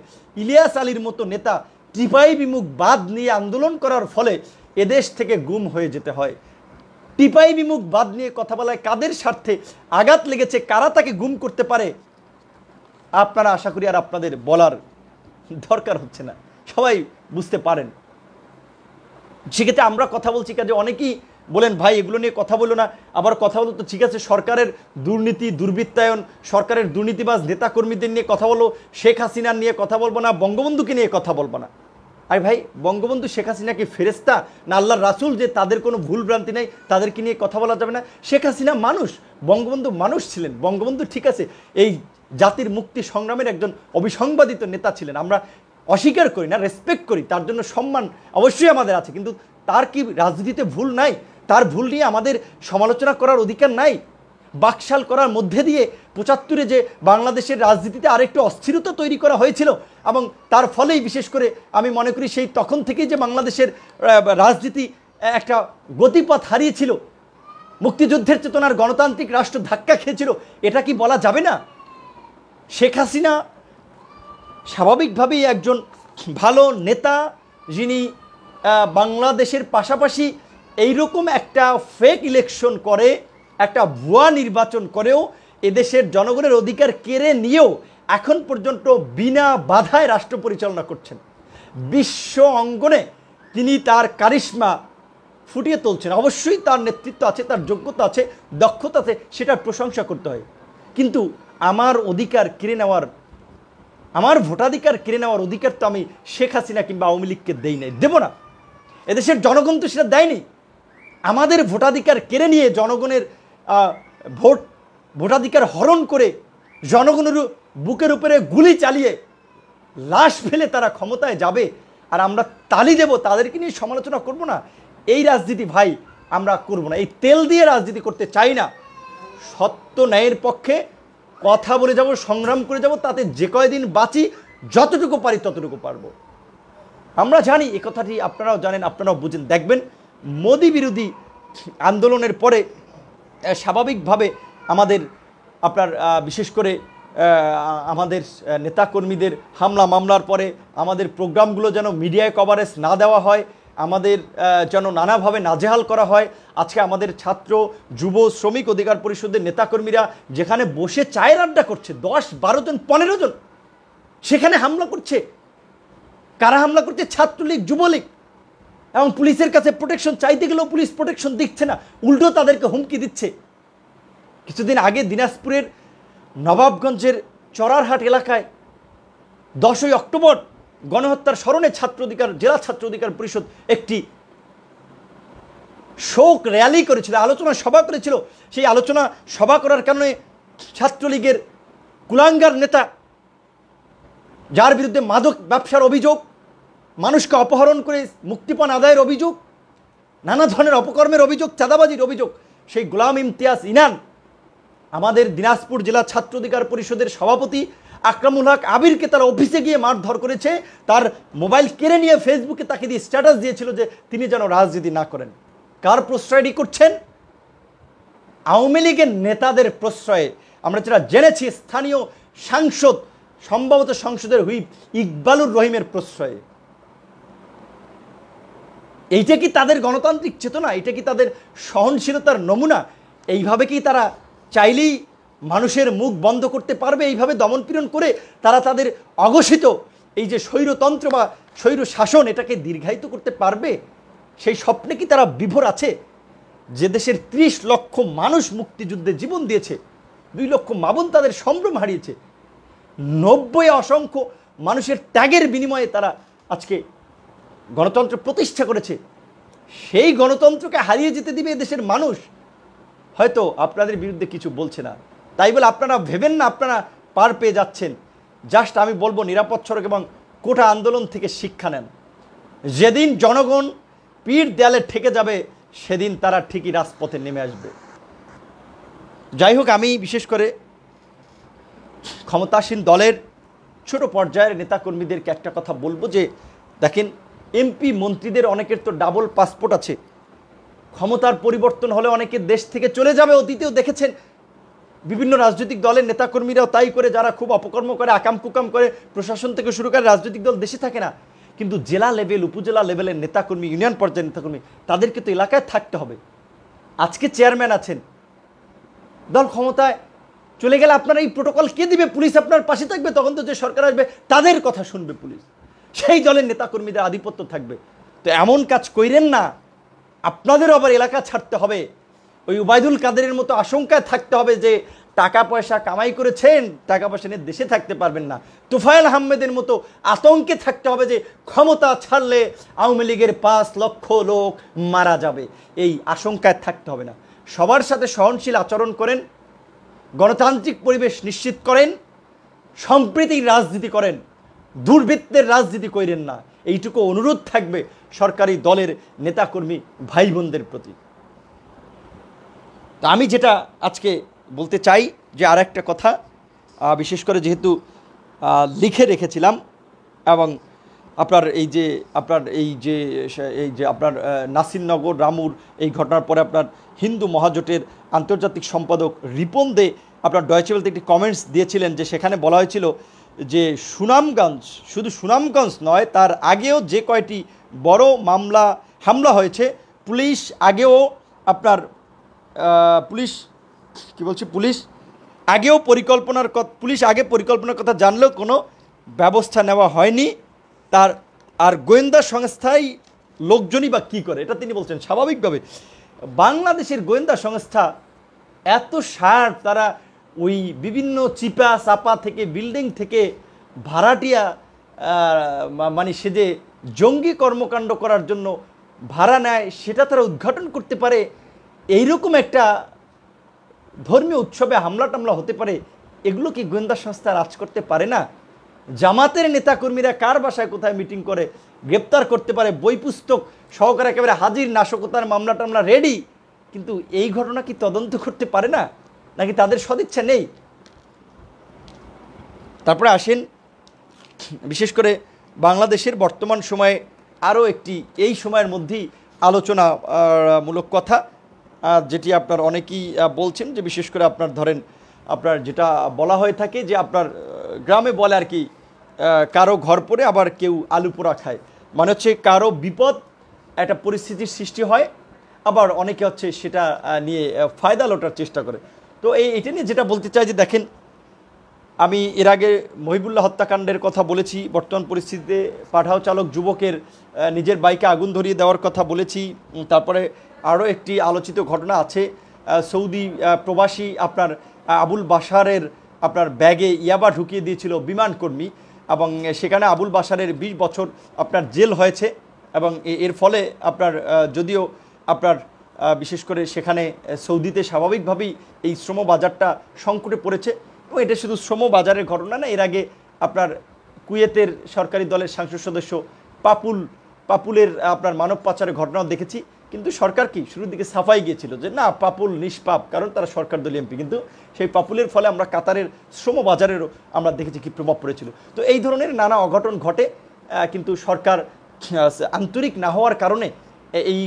ইলিয়াস আলীর মতো নেতা ত্রিপাই বিমুখ বাদ নিয়ে আন্দোলন করার ফলে এদেশ থেকে গুম হয়ে যেতে হয় টিপাই বিমুখ বাদ নিয়ে কথা বলায় কাদের স্বার্থে আঘাত লেগেছে কারা তাকে গুম করতে পারে আপনারা আশা করি আর আপনাদের বলার দরকার হচ্ছে না সবাই বুঝতে পারেন সেক্ষেত্রে আমরা কথা বলছি কাজে অনেকেই বলেন ভাই এগুলো নিয়ে কথা বলো না আবার কথা বলো তো ঠিক আছে সরকারের দুর্নীতি দুর্বৃত্তায়ন সরকারের দুর্নীতিবাজ নেতাকর্মীদের নিয়ে কথা বলো শেখ হাসিনার নিয়ে কথা বলবো না বঙ্গবন্ধুকে নিয়ে কথা বলবো না আরে ভাই বঙ্গবন্ধু শেখ হাসিনা কি ফেরেস্তা না আল্লাহর রাসুল যে তাদের কোনো ভুল ভ্রান্তি নেই তাদেরকে নিয়ে কথা বলা যাবে না শেখ হাসিনা মানুষ বঙ্গবন্ধু মানুষ ছিলেন বঙ্গবন্ধু ঠিক আছে এই জাতির মুক্তি সংগ্রামের একজন অবিসংবাদিত নেতা ছিলেন আমরা অস্বীকার করি না রেসপেক্ট করি তার জন্য সম্মান অবশ্যই আমাদের আছে কিন্তু তার কি রাজনীতিতে ভুল নাই তার ভুল নিয়ে আমাদের সমালোচনা করার অধিকার নাই বাকশাল করার মধ্যে দিয়ে পঁচাত্তরে যে বাংলাদেশের রাজনীতিতে আরেকটু অস্থিরতা তৈরি করা হয়েছিল এবং তার ফলেই বিশেষ করে আমি মনে করি সেই তখন থেকেই যে বাংলাদেশের রাজনীতি একটা গতিপথ হারিয়েছিল মুক্তিযুদ্ধের চেতনার গণতান্ত্রিক রাষ্ট্র ধাক্কা খেয়েছিল এটা কি বলা যাবে না শেখ হাসিনা স্বাভাবিকভাবেই একজন ভালো নেতা যিনি বাংলাদেশের পাশাপাশি এইরকম একটা ফেক ইলেকশন করে একটা ভুয়া নির্বাচন করেও এদেশের জনগণের অধিকার কেড়ে নিয়েও এখন পর্যন্ত বিনা বাধায় রাষ্ট্র পরিচালনা করছেন বিশ্ব অঙ্গনে তিনি তার কারিশ্মা ফুটিয়ে তুলছেন অবশ্যই তার নেতৃত্ব আছে তার যোগ্যতা আছে দক্ষতা আছে সেটার প্রশংসা করতে হয় কিন্তু আমার অধিকার কেড়ে নেওয়ার আমার ভোটাধিকার কেড়ে নেওয়ার অধিকার তো আমি শেখ হাসিনা কিংবা আওয়ামী লীগকে দেই নাই দেবো না এদেশের জনগণ তো সেটা দেয়নি আমাদের ভোটাধিকার কেড়ে নিয়ে জনগণের ভোট ভোটাধিকার হরণ করে জনগণের বুকের উপরে গুলি চালিয়ে লাশ ফেলে তারা ক্ষমতায় যাবে আর আমরা তালি দেব তাদেরকে নিয়ে সমালোচনা করব না এই রাজনীতি ভাই আমরা করব না এই তেল দিয়ে রাজনীতি করতে চাই না সত্য ন্যায়ের পক্ষে কথা বলে যাব সংগ্রাম করে যাব তাতে যে কয়দিন বাঁচি যতটুকু পারি ততটুকু পারবো আমরা জানি এ কথাটি আপনারাও জানেন আপনারাও বুঝেন দেখবেন মোদি বিরোধী আন্দোলনের পরে স্বাভাবিকভাবে আমাদের আপনার বিশেষ করে আমাদের নেতাকর্মীদের হামলা মামলার পরে আমাদের প্রোগ্রামগুলো যেন মিডিয়ায় কভারেজ না দেওয়া হয় আমাদের যেন নানাভাবে নাজেহাল করা হয় আজকে আমাদের ছাত্র যুব শ্রমিক অধিকার পরিষদের নেতাকর্মীরা যেখানে বসে চায়ের আড্ডা করছে দশ বারো জন পনেরো জন সেখানে হামলা করছে কারা হামলা করছে ছাত্রলীগ যুবলীগ এবং পুলিশের কাছে প্রোটেকশন চাইতে গেলেও পুলিশ প্রোটেকশন দিচ্ছে না উল্টো তাদেরকে হুমকি দিচ্ছে কিছুদিন আগে দিনাজপুরের নবাবগঞ্জের চরারহাট এলাকায় দশই অক্টোবর গণহত্যার স্মরণে ছাত্র অধিকার জেলা ছাত্র অধিকার পরিষদ একটি শোক র্যালি করেছিল আলোচনা সভা করেছিল সেই আলোচনা সভা করার কারণে ছাত্রলীগের কুলাঙ্গার নেতা যার বিরুদ্ধে মাদক ব্যবসার অভিযোগ মানুষকে অপহরণ করে মুক্তিপণ আদায়ের অভিযোগ নানা ধরনের অপকর্মের অভিযোগ চাঁদাবাজির অভিযোগ সেই গোলাম ইমতিয়াজ ইনান আমাদের দিনাজপুর জেলা ছাত্রাধিকার পরিষদের সভাপতি আকরামুল হক আবিরকে তারা অফিসে গিয়ে মারধর করেছে তার মোবাইল কেড়ে নিয়ে ফেসবুকে তাকে দিয়ে স্ট্যাটাস দিয়েছিল যে তিনি যেন রাজনীতি না করেন কার প্রশ্রয়টি করছেন আওয়ামী লীগের নেতাদের প্রশ্রয়ে আমরা যেটা জেনেছি স্থানীয় সাংসদ সম্ভবত সংসদের হুইপ ইকবালুর রহিমের প্রশ্রয়ে এইটা কি তাদের গণতান্ত্রিক চেতনা এটা কি তাদের সহনশীলতার নমুনা এইভাবে কি তারা চাইলেই মানুষের মুখ বন্ধ করতে পারবে এইভাবে দমনপীড়ন করে তারা তাদের অঘোষিত এই যে স্বৈরতন্ত্র বা স্বৈর শাসন এটাকে দীর্ঘায়িত করতে পারবে সেই স্বপ্নে কি তারা বিভোর আছে যে দেশের ত্রিশ লক্ষ মানুষ মুক্তিযুদ্ধে জীবন দিয়েছে দুই লক্ষ মাবন তাদের সম্ভ্রম হারিয়েছে নব্বই অসংখ্য মানুষের ত্যাগের বিনিময়ে তারা আজকে গণতন্ত্র প্রতিষ্ঠা করেছে সেই গণতন্ত্রকে হারিয়ে যেতে দিবে দেশের মানুষ হয়তো আপনাদের বিরুদ্ধে কিছু বলছে না তাই বলে আপনারা ভেবেন না আপনারা পার পেয়ে যাচ্ছেন জাস্ট আমি বলবো নিরাপদ সড়ক এবং কোটা আন্দোলন থেকে শিক্ষা নেন যেদিন জনগণ পীর দেয়ালে ঠেকে যাবে সেদিন তারা ঠিকই রাজপথে নেমে আসবে যাই হোক আমি বিশেষ করে ক্ষমতাসীন দলের ছোট পর্যায়ের নেতাকর্মীদেরকে একটা কথা বলবো যে দেখেন এমপি মন্ত্রীদের অনেকের তো ডাবল পাসপোর্ট আছে ক্ষমতার পরিবর্তন হলে অনেকে দেশ থেকে চলে যাবে অতীতেও দেখেছেন বিভিন্ন রাজনৈতিক দলের নেতাকর্মীরাও তাই করে যারা খুব অপকর্ম করে আকাম কুকাম করে প্রশাসন থেকে শুরু করে রাজনৈতিক দল দেশে থাকে না কিন্তু জেলা লেভেল উপজেলা লেভেলের নেতাকর্মী ইউনিয়ন পর্যায়ের নেতাকর্মী তাদেরকে তো এলাকায় থাকতে হবে আজকে চেয়ারম্যান আছেন দল ক্ষমতায় চলে গেলে আপনারা এই প্রোটোকল কে দিবে পুলিশ আপনার পাশে থাকবে তখন তো যে সরকার আসবে তাদের কথা শুনবে পুলিশ সেই দলের নেতাকর্মীদের আধিপত্য থাকবে তো এমন কাজ কইরেন না আপনাদের আবার এলাকা ছাড়তে হবে ওই উবায়দুল কাদেরের মতো আশঙ্কায় থাকতে হবে যে টাকা পয়সা কামাই করেছেন টাকা পয়সা নিয়ে দেশে থাকতে পারবেন না তুফায়ল আহমেদের মতো আতঙ্কে থাকতে হবে যে ক্ষমতা ছাড়লে আওয়ামী লীগের পাঁচ লক্ষ লোক মারা যাবে এই আশঙ্কায় থাকতে হবে না সবার সাথে সহনশীল আচরণ করেন গণতান্ত্রিক পরিবেশ নিশ্চিত করেন সম্প্রীতি রাজনীতি করেন দুর্বৃত্তের রাজনীতি করেন না এইটুকু অনুরোধ থাকবে সরকারি দলের নেতাকর্মী ভাই বোনদের প্রতি তা আমি যেটা আজকে বলতে চাই যে আর একটা কথা বিশেষ করে যেহেতু লিখে রেখেছিলাম এবং আপনার এই যে আপনার এই যে এই যে আপনার নাসিরনগর রামুর এই ঘটনার পরে আপনার হিন্দু মহাজোটের আন্তর্জাতিক সম্পাদক রিপন দে আপনার ডয়চেবেলতে একটি কমেন্টস দিয়েছিলেন যে সেখানে বলা হয়েছিল যে সুনামগঞ্জ শুধু সুনামগঞ্জ নয় তার আগেও যে কয়টি বড় মামলা হামলা হয়েছে পুলিশ আগেও আপনার পুলিশ কি বলছি পুলিশ আগেও পরিকল্পনার পুলিশ আগে পরিকল্পনার কথা জানলেও কোনো ব্যবস্থা নেওয়া হয়নি তার আর গোয়েন্দা সংস্থাই লোকজনই বা কী করে এটা তিনি বলছেন স্বাভাবিকভাবে বাংলাদেশের গোয়েন্দা সংস্থা এত সার তারা ওই বিভিন্ন চিপা চাপা থেকে বিল্ডিং থেকে ভাড়াটিয়া মানে সে যে জঙ্গি কর্মকাণ্ড করার জন্য ভাড়া নেয় সেটা তারা উদ্ঘাটন করতে পারে এইরকম একটা ধর্মীয় উৎসবে হামলা টামলা হতে পারে এগুলো কি গোয়েন্দা সংস্থা রাজ করতে পারে না জামাতের নেতাকর্মীরা কার বাসায় কোথায় মিটিং করে গ্রেপ্তার করতে পারে বই পুস্তক সহকারে একেবারে হাজির নাশকতার মামলা টামলা রেডি কিন্তু এই ঘটনা কি তদন্ত করতে পারে না নাকি তাদের সদিচ্ছা নেই তারপরে আসেন বিশেষ করে বাংলাদেশের বর্তমান সময়ে আরও একটি এই সময়ের মধ্যেই আলোচনামূলক কথা যেটি আপনার অনেকেই বলছেন যে বিশেষ করে আপনার ধরেন আপনার যেটা বলা হয়ে থাকে যে আপনার গ্রামে বলে আর কি কারো ঘর পরে আবার কেউ আলু পোড়া খায় মানে হচ্ছে কারো বিপদ একটা পরিস্থিতির সৃষ্টি হয় আবার অনেকে হচ্ছে সেটা নিয়ে ফায়দা লোটার চেষ্টা করে তো এই এটা নিয়ে যেটা বলতে চাই যে দেখেন আমি এর আগে মহিবুল্লাহ হত্যাকাণ্ডের কথা বলেছি বর্তমান পরিস্থিতিতে পাঠাও চালক যুবকের নিজের বাইকে আগুন ধরিয়ে দেওয়ার কথা বলেছি তারপরে আরও একটি আলোচিত ঘটনা আছে সৌদি প্রবাসী আপনার আবুল বাসারের আপনার ব্যাগে ইয়াবা ঢুকিয়ে দিয়েছিল বিমানকর্মী এবং সেখানে আবুল বাসারের ২০ বছর আপনার জেল হয়েছে এবং এর ফলে আপনার যদিও আপনার বিশেষ করে সেখানে সৌদিতে স্বাভাবিকভাবেই এই শ্রম বাজারটা সংকটে পড়েছে এবং এটা শুধু শ্রম বাজারের ঘটনা না এর আগে আপনার কুয়েতের সরকারি দলের সাংসদ সদস্য পাপুল পাপুলের আপনার মানব পাচারের ঘটনাও দেখেছি কিন্তু সরকার কি শুরুর দিকে সাফাই গিয়েছিল যে না পাপুল নিষ্পাপ কারণ তারা সরকার দলীয় এমপি কিন্তু সেই পাপুলের ফলে আমরা কাতারের শ্রম বাজারেরও আমরা দেখেছি কি প্রভাব পড়েছিল তো এই ধরনের নানা অঘটন ঘটে কিন্তু সরকার আন্তরিক না হওয়ার কারণে এই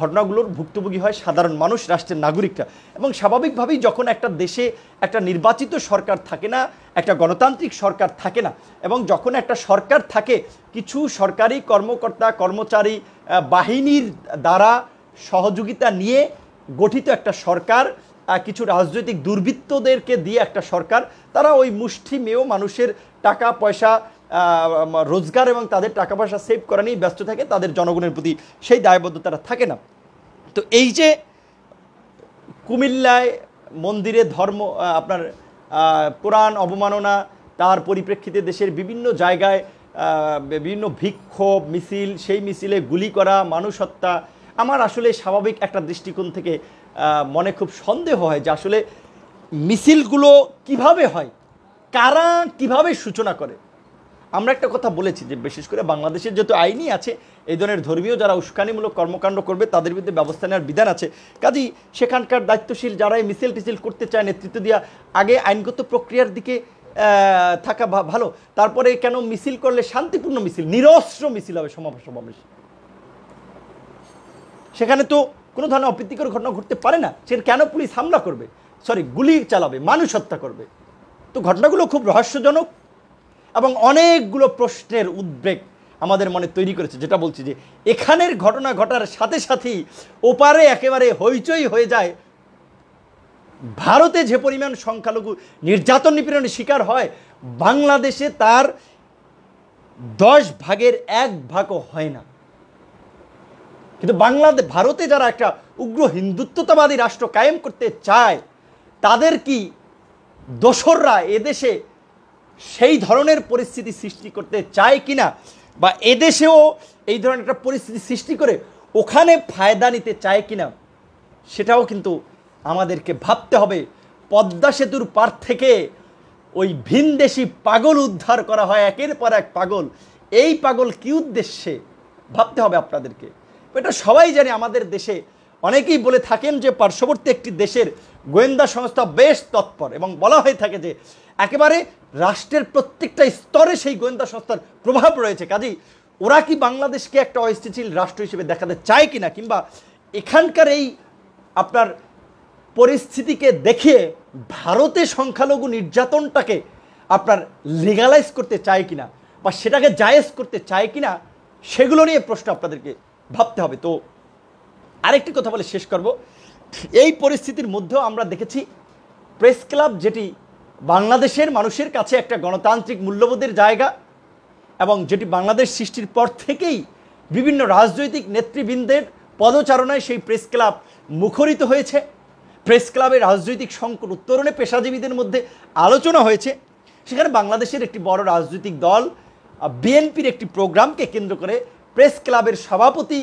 ঘটনাগুলোর ভুক্তভোগী হয় সাধারণ মানুষ রাষ্ট্রের নাগরিকরা এবং স্বাভাবিকভাবেই যখন একটা দেশে একটা নির্বাচিত সরকার থাকে না একটা গণতান্ত্রিক সরকার থাকে না এবং যখন একটা সরকার থাকে কিছু সরকারি কর্মকর্তা কর্মচারী বাহিনীর দ্বারা সহযোগিতা নিয়ে গঠিত একটা সরকার কিছু রাজনৈতিক দুর্বৃত্তদেরকে দিয়ে একটা সরকার তারা ওই মুষ্টিমেয় মানুষের টাকা পয়সা রোজগার এবং তাদের টাকা পয়সা সেভ করা নিয়ে ব্যস্ত থাকে তাদের জনগণের প্রতি সেই দায়বদ্ধতাটা থাকে না তো এই যে কুমিল্লায় মন্দিরে ধর্ম আপনার পুরাণ অবমাননা তার পরিপ্রেক্ষিতে দেশের বিভিন্ন জায়গায় বিভিন্ন বিক্ষোভ মিছিল সেই মিছিলে গুলি করা মানুষ হত্যা আমার আসলে স্বাভাবিক একটা দৃষ্টিকোণ থেকে মনে খুব সন্দেহ হয় যে আসলে মিছিলগুলো কিভাবে হয় কারা কিভাবে সূচনা করে আমরা একটা কথা বলেছি যে বিশেষ করে বাংলাদেশের যেহেতু আইনই আছে এই ধরনের ধর্মীয় যারা উস্কানিমূলক কর্মকাণ্ড করবে তাদের বিরুদ্ধে ব্যবস্থা নেওয়ার বিধান আছে কাজেই সেখানকার দায়িত্বশীল যারা এই মিছিল টিছিল করতে চায় নেতৃত্ব দেওয়া আগে আইনগত প্রক্রিয়ার দিকে থাকা ভালো তারপরে কেন মিছিল করলে শান্তিপূর্ণ মিছিল নিরস্ত্র মিছিল হবে সমাবেশ সেখানে তো কোনো ধরনের অপ্রীতিকর ঘটনা ঘটতে পারে না সে কেন পুলিশ হামলা করবে সরি গুলি চালাবে মানুষ হত্যা করবে তো ঘটনাগুলো খুব রহস্যজনক এবং অনেকগুলো প্রশ্নের উদ্বেগ আমাদের মনে তৈরি করেছে যেটা বলছি যে এখানের ঘটনা ঘটার সাথে সাথেই ওপারে একেবারে হইচই হয়ে যায় ভারতে যে পরিমাণ সংখ্যালঘু নির্যাতন নিপীড়নের শিকার হয় বাংলাদেশে তার দশ ভাগের এক ভাগও হয় না কিন্তু বাংলাদেশ ভারতে যারা একটা উগ্র হিন্দুত্বতাবাদী রাষ্ট্র কায়েম করতে চায় তাদের কি দোসররা এদেশে সেই ধরনের পরিস্থিতি সৃষ্টি করতে চায় কি না বা এদেশেও এই ধরনের একটা পরিস্থিতি সৃষ্টি করে ওখানে ফায়দা নিতে চায় কি না সেটাও কিন্তু আমাদেরকে ভাবতে হবে পদ্মা সেতুর পার থেকে ওই ভিনদেশি পাগল উদ্ধার করা হয় একের পর এক পাগল এই পাগল কি উদ্দেশ্যে ভাবতে হবে আপনাদেরকে এটা সবাই জানে আমাদের দেশে অনেকেই বলে থাকেন যে পার্শ্ববর্তী একটি দেশের গোয়েন্দা সংস্থা বেশ তৎপর এবং বলা হয়ে থাকে যে একেবারে রাষ্ট্রের প্রত্যেকটা স্তরে সেই গোয়েন্দা সংস্থার প্রভাব রয়েছে কাজেই ওরা কি বাংলাদেশকে একটা অস্থিতিশীল রাষ্ট্র হিসেবে দেখাতে চায় কিনা কিংবা এখানকার এই আপনার পরিস্থিতিকে দেখিয়ে ভারতে সংখ্যালঘু নির্যাতনটাকে আপনার লিগালাইজ করতে চায় কিনা বা সেটাকে জায়েজ করতে চায় কিনা সেগুলো নিয়ে প্রশ্ন আপনাদেরকে ভাবতে হবে তো আরেকটি কথা বলে শেষ করব এই পরিস্থিতির মধ্যেও আমরা দেখেছি প্রেস ক্লাব যেটি বাংলাদেশের মানুষের কাছে একটা গণতান্ত্রিক মূল্যবোধের জায়গা এবং যেটি বাংলাদেশ সৃষ্টির পর থেকেই বিভিন্ন রাজনৈতিক নেতৃবৃন্দের পদচারণায় সেই প্রেস ক্লাব মুখরিত হয়েছে প্রেস ক্লাবে রাজনৈতিক সংকট উত্তরণে পেশাজীবীদের মধ্যে আলোচনা হয়েছে সেখানে বাংলাদেশের একটি বড় রাজনৈতিক দল বিএনপির একটি প্রোগ্রামকে কেন্দ্র করে প্রেস ক্লাবের সভাপতি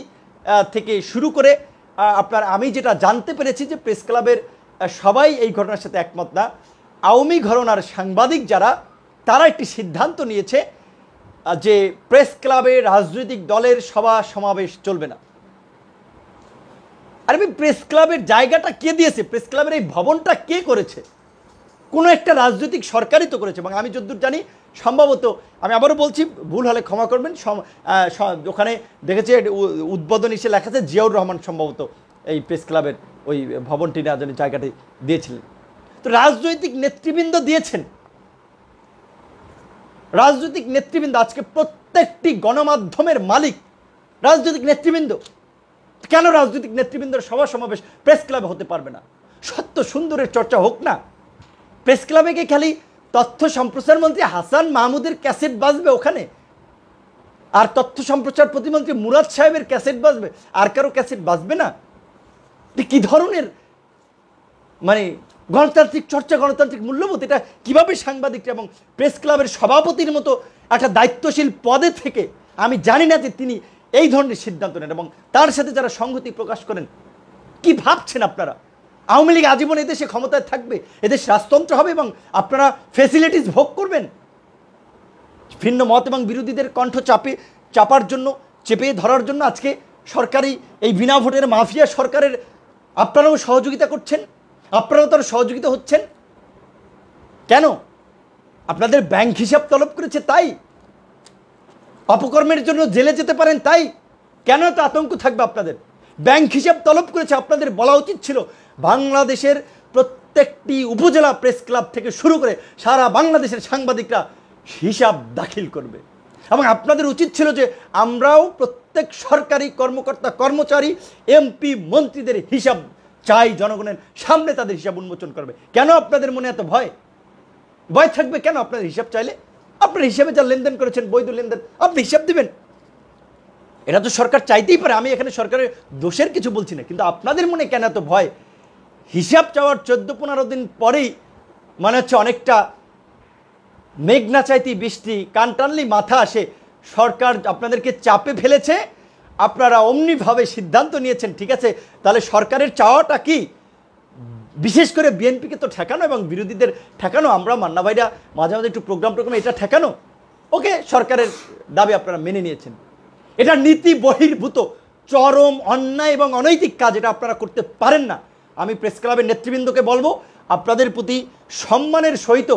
থেকে শুরু করে আপনার আমি যেটা জানতে পেরেছি যে প্রেস ক্লাবের সবাই এই ঘটনার সাথে একমত না আওয়ামী ঘরনার সাংবাদিক যারা তারা একটি সিদ্ধান্ত নিয়েছে যে প্রেস ক্লাবে রাজনৈতিক দলের সভা সমাবেশ চলবে না আর আমি প্রেস ক্লাবের জায়গাটা কে দিয়েছে প্রেস ক্লাবের এই ভবনটা কে করেছে কোনো একটা রাজনৈতিক সরকারই তো করেছে এবং আমি যদ্দূর জানি সম্ভবত আমি আবারও বলছি ভুল হলে ক্ষমা করবেন ওখানে দেখেছি উদ্বোধন হিসেবে লেখা আছে জিয়াউর রহমান সম্ভবত এই প্রেস ক্লাবের ওই ভবনটি না জানি জায়গাটি দিয়েছিলেন তো রাজনৈতিক নেতৃবৃন্দ দিয়েছেন রাজনৈতিক নেতৃবৃন্দ আজকে প্রত্যেকটি গণমাধ্যমের মালিক রাজনৈতিক নেতৃবৃন্দ কেন রাজনৈতিক নেতৃবৃন্দের সভা সমাবেশ প্রেস ক্লাবে হতে পারবে না সত্য সুন্দরের চর্চা হোক না প্রেস ক্লাবে গিয়ে খালি তথ্য সম্প্রচার মন্ত্রী হাসান মাহমুদের ক্যাসেট বাজবে ওখানে আর তথ্য সম্প্রচার প্রতিমন্ত্রী মুরাদ সাহেবের ক্যাসেট বাজবে আর কারো ক্যাসেট বাজবে না কি ধরনের মানে গণতান্ত্রিক চর্চা গণতান্ত্রিক মূল্যবোধ এটা কীভাবে সাংবাদিকরা এবং প্রেস ক্লাবের সভাপতির মতো একটা দায়িত্বশীল পদে থেকে আমি জানি না যে তিনি এই ধরনের সিদ্ধান্ত নেন এবং তার সাথে যারা সংহতি প্রকাশ করেন কি ভাবছেন আপনারা আওয়ামী লীগ আজীবন এদেশে ক্ষমতায় থাকবে এদেশ রাজতন্ত্র হবে এবং আপনারা ফেসিলিটিস ভোগ করবেন ভিন্ন মত এবং বিরোধীদের কণ্ঠ চাপে চাপার জন্য চেপে ধরার জন্য আজকে সরকারি এই বিনা ভোটের মাফিয়া সরকারের আপনারাও সহযোগিতা করছেন আপনারা তার সহযোগিতা হচ্ছেন কেন আপনাদের ব্যাংক হিসাব তলব করেছে তাই অপকর্মের জন্য জেলে যেতে পারেন তাই কেন এত আতঙ্ক থাকবে আপনাদের ব্যাংক হিসাব তলব করেছে আপনাদের বলা উচিত ছিল বাংলাদেশের প্রত্যেকটি উপজেলা প্রেস ক্লাব থেকে শুরু করে সারা বাংলাদেশের সাংবাদিকরা হিসাব দাখিল করবে এবং আপনাদের উচিত ছিল যে আমরাও প্রত্যেক সরকারি কর্মকর্তা কর্মচারী এমপি মন্ত্রীদের হিসাব চাই জনগণের সামনে তাদের হিসাব উন্মোচন করবে কেন আপনাদের মনে এত ভয় ভয় থাকবে কেন আপনাদের হিসাব চাইলে আপনার হিসাবে যা লেনদেন করেছেন বৈধ লেনদেন আপনি হিসাব দেবেন এটা তো সরকার চাইতেই পারে আমি এখানে সরকারের দোষের কিছু বলছি না কিন্তু আপনাদের মনে কেন এত ভয় হিসাব চাওয়ার চোদ্দ পনেরো দিন পরেই মনে হচ্ছে অনেকটা মেঘ না চাইতেই বৃষ্টি কান মাথা আসে সরকার আপনাদেরকে চাপে ফেলেছে আপনারা অমনিভাবে সিদ্ধান্ত নিয়েছেন ঠিক আছে তাহলে সরকারের চাওয়াটা কি বিশেষ করে বিএনপিকে তো ঠেকানো এবং বিরোধীদের ঠেকানো আমরা মান্না ভাইরা মাঝে মাঝে একটু প্রোগ্রাম টোগ্রাম এটা ঠেকানো ওকে সরকারের দাবি আপনারা মেনে নিয়েছেন এটা নীতি বহির্ভূত চরম অন্যায় এবং অনৈতিক কাজ এটা আপনারা করতে পারেন না আমি প্রেস ক্লাবের নেতৃবৃন্দকে বলবো আপনাদের প্রতি সম্মানের সহিত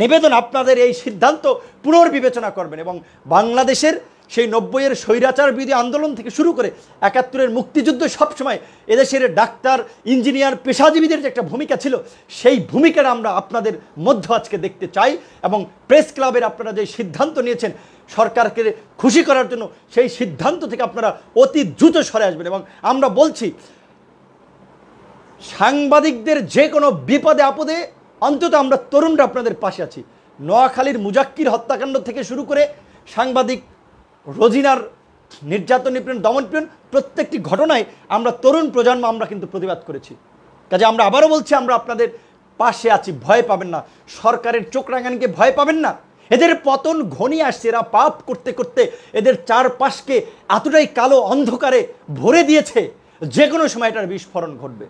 নিবেদন আপনাদের এই সিদ্ধান্ত পুনর্বিবেচনা করবেন এবং বাংলাদেশের সেই নব্বইয়ের স্বৈরাচার বিরোধী আন্দোলন থেকে শুরু করে একাত্তরের মুক্তিযুদ্ধ সবসময় এদেশের ডাক্তার ইঞ্জিনিয়ার পেশাজীবীদের যে একটা ভূমিকা ছিল সেই ভূমিকাটা আমরা আপনাদের মধ্য আজকে দেখতে চাই এবং প্রেস ক্লাবের আপনারা যে সিদ্ধান্ত নিয়েছেন সরকারকে খুশি করার জন্য সেই সিদ্ধান্ত থেকে আপনারা অতি দ্রুত সরে আসবেন এবং আমরা বলছি সাংবাদিকদের যে কোনো বিপদে আপদে অন্তত আমরা তরুণরা আপনাদের পাশে আছি নোয়াখালীর মুজাক্কির হত্যাকাণ্ড থেকে শুরু করে সাংবাদিক রোজিনার নির্যাতন নিপীড়ন দমনপীড়ন প্রত্যেকটি ঘটনায় আমরা তরুণ প্রজন্ম আমরা কিন্তু প্রতিবাদ করেছি কাজে আমরা আবারও বলছি আমরা আপনাদের পাশে আছি ভয় পাবেন না সরকারের চোখ রাঙানিকে ভয় পাবেন না এদের পতন ঘনি আসছে এরা পাপ করতে করতে এদের চারপাশকে এতটাই কালো অন্ধকারে ভরে দিয়েছে যে কোনো সময় এটার বিস্ফোরণ ঘটবে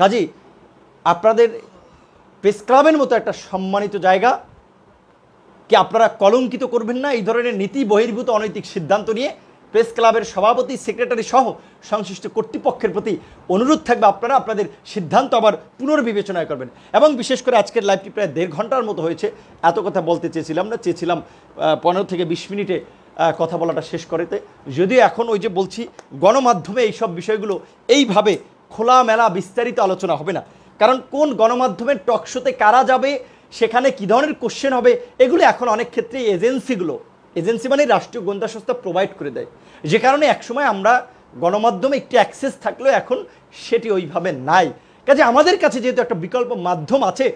কাজী আপনাদের প্রেস ক্লাবের মতো একটা সম্মানিত জায়গা কি আপনারা কলঙ্কিত করবেন না এই ধরনের নীতি বহির্ভূত অনৈতিক সিদ্ধান্ত নিয়ে প্রেস ক্লাবের সভাপতি সেক্রেটারি সহ সংশ্লিষ্ট কর্তৃপক্ষের প্রতি অনুরোধ থাকবে আপনারা আপনাদের সিদ্ধান্ত আবার পুনর্বিবেচনায় করবেন এবং বিশেষ করে আজকের লাইভটি প্রায় দেড় ঘন্টার মতো হয়েছে এত কথা বলতে চেয়েছিলাম না চেয়েছিলাম পনেরো থেকে বিশ মিনিটে কথা বলাটা শেষ করেতে যদিও এখন ওই যে বলছি গণমাধ্যমে এইসব বিষয়গুলো এইভাবে খোলামেলা বিস্তারিত আলোচনা হবে না কারণ কোন গণমাধ্যমের টকশোতে কারা যাবে সেখানে কী ধরনের কোশ্চেন হবে এগুলো এখন অনেক ক্ষেত্রে এজেন্সিগুলো এজেন্সি মানে রাষ্ট্রীয় গোয়েন্দা সংস্থা প্রোভাইড করে দেয় যে কারণে একসময় আমরা গণমাধ্যমে একটি অ্যাক্সেস থাকলেও এখন সেটি ওইভাবে নাই কাজে আমাদের কাছে যেহেতু একটা বিকল্প মাধ্যম আছে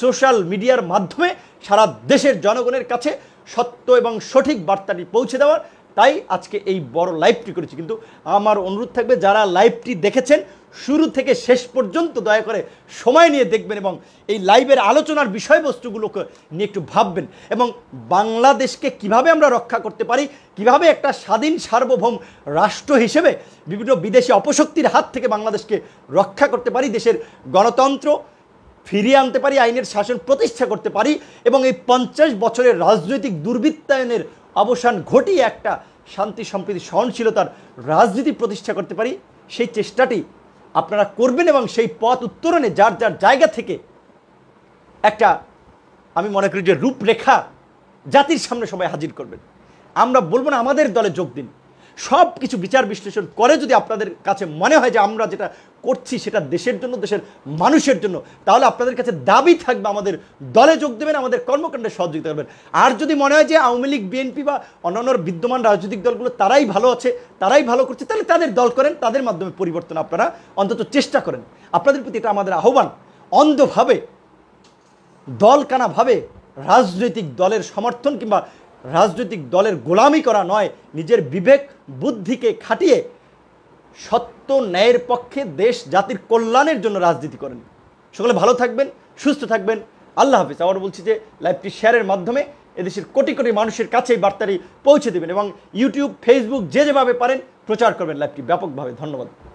সোশ্যাল মিডিয়ার মাধ্যমে সারা দেশের জনগণের কাছে সত্য এবং সঠিক বার্তাটি পৌঁছে দেওয়ার তাই আজকে এই বড় লাইভটি করেছি কিন্তু আমার অনুরোধ থাকবে যারা লাইভটি দেখেছেন শুরু থেকে শেষ পর্যন্ত দয়া করে সময় নিয়ে দেখবেন এবং এই লাইভের আলোচনার বিষয়বস্তুগুলোকে নিয়ে একটু ভাববেন এবং বাংলাদেশকে কিভাবে আমরা রক্ষা করতে পারি কিভাবে একটা স্বাধীন সার্বভৌম রাষ্ট্র হিসেবে বিভিন্ন বিদেশি অপশক্তির হাত থেকে বাংলাদেশকে রক্ষা করতে পারি দেশের গণতন্ত্র ফিরিয়ে আনতে পারি আইনের শাসন প্রতিষ্ঠা করতে পারি এবং এই পঞ্চাশ বছরের রাজনৈতিক দুর্বৃত্তায়নের অবসান ঘটিয়ে একটা শান্তি সম্প্রীতি সহনশীলতার রাজনীতি প্রতিষ্ঠা করতে পারি সেই চেষ্টাটি আপনারা করবেন এবং সেই পথ উত্তরণে যার যার জায়গা থেকে একটা আমি মনে করি যে রূপরেখা জাতির সামনে সবাই হাজির করবেন আমরা বলবো না আমাদের দলে যোগ দিন সব কিছু বিচার বিশ্লেষণ করে যদি আপনাদের কাছে মনে হয় যে আমরা যেটা করছি সেটা দেশের জন্য দেশের মানুষের জন্য তাহলে আপনাদের কাছে দাবি থাকবে আমাদের দলে যোগ দেবেন আমাদের কর্মকাণ্ডে সহযোগিতা করবেন আর যদি মনে হয় যে আওয়ামী লীগ বিএনপি বা অন্যান্য বিদ্যমান রাজনৈতিক দলগুলো তারাই ভালো আছে তারাই ভালো করছে তাহলে তাদের দল করেন তাদের মাধ্যমে পরিবর্তন আপনারা অন্তত চেষ্টা করেন আপনাদের প্রতি এটা আমাদের আহ্বান অন্ধভাবে দলকানাভাবে রাজনৈতিক দলের সমর্থন কিংবা রাজনৈতিক দলের গোলামি করা নয় নিজের বিবেক বুদ্ধিকে খাটিয়ে সত্য ন্যায়ের পক্ষে দেশ জাতির কল্যাণের জন্য রাজনীতি করেন সকলে ভালো থাকবেন সুস্থ থাকবেন আল্লাহ হাফিজ আবার বলছি যে লাইভটি শেয়ারের মাধ্যমে এদেশের কোটি কোটি মানুষের কাছে এই বার্তাটি পৌঁছে দেবেন এবং ইউটিউব ফেসবুক যে যেভাবে পারেন প্রচার করবেন লাইভটি ব্যাপকভাবে ধন্যবাদ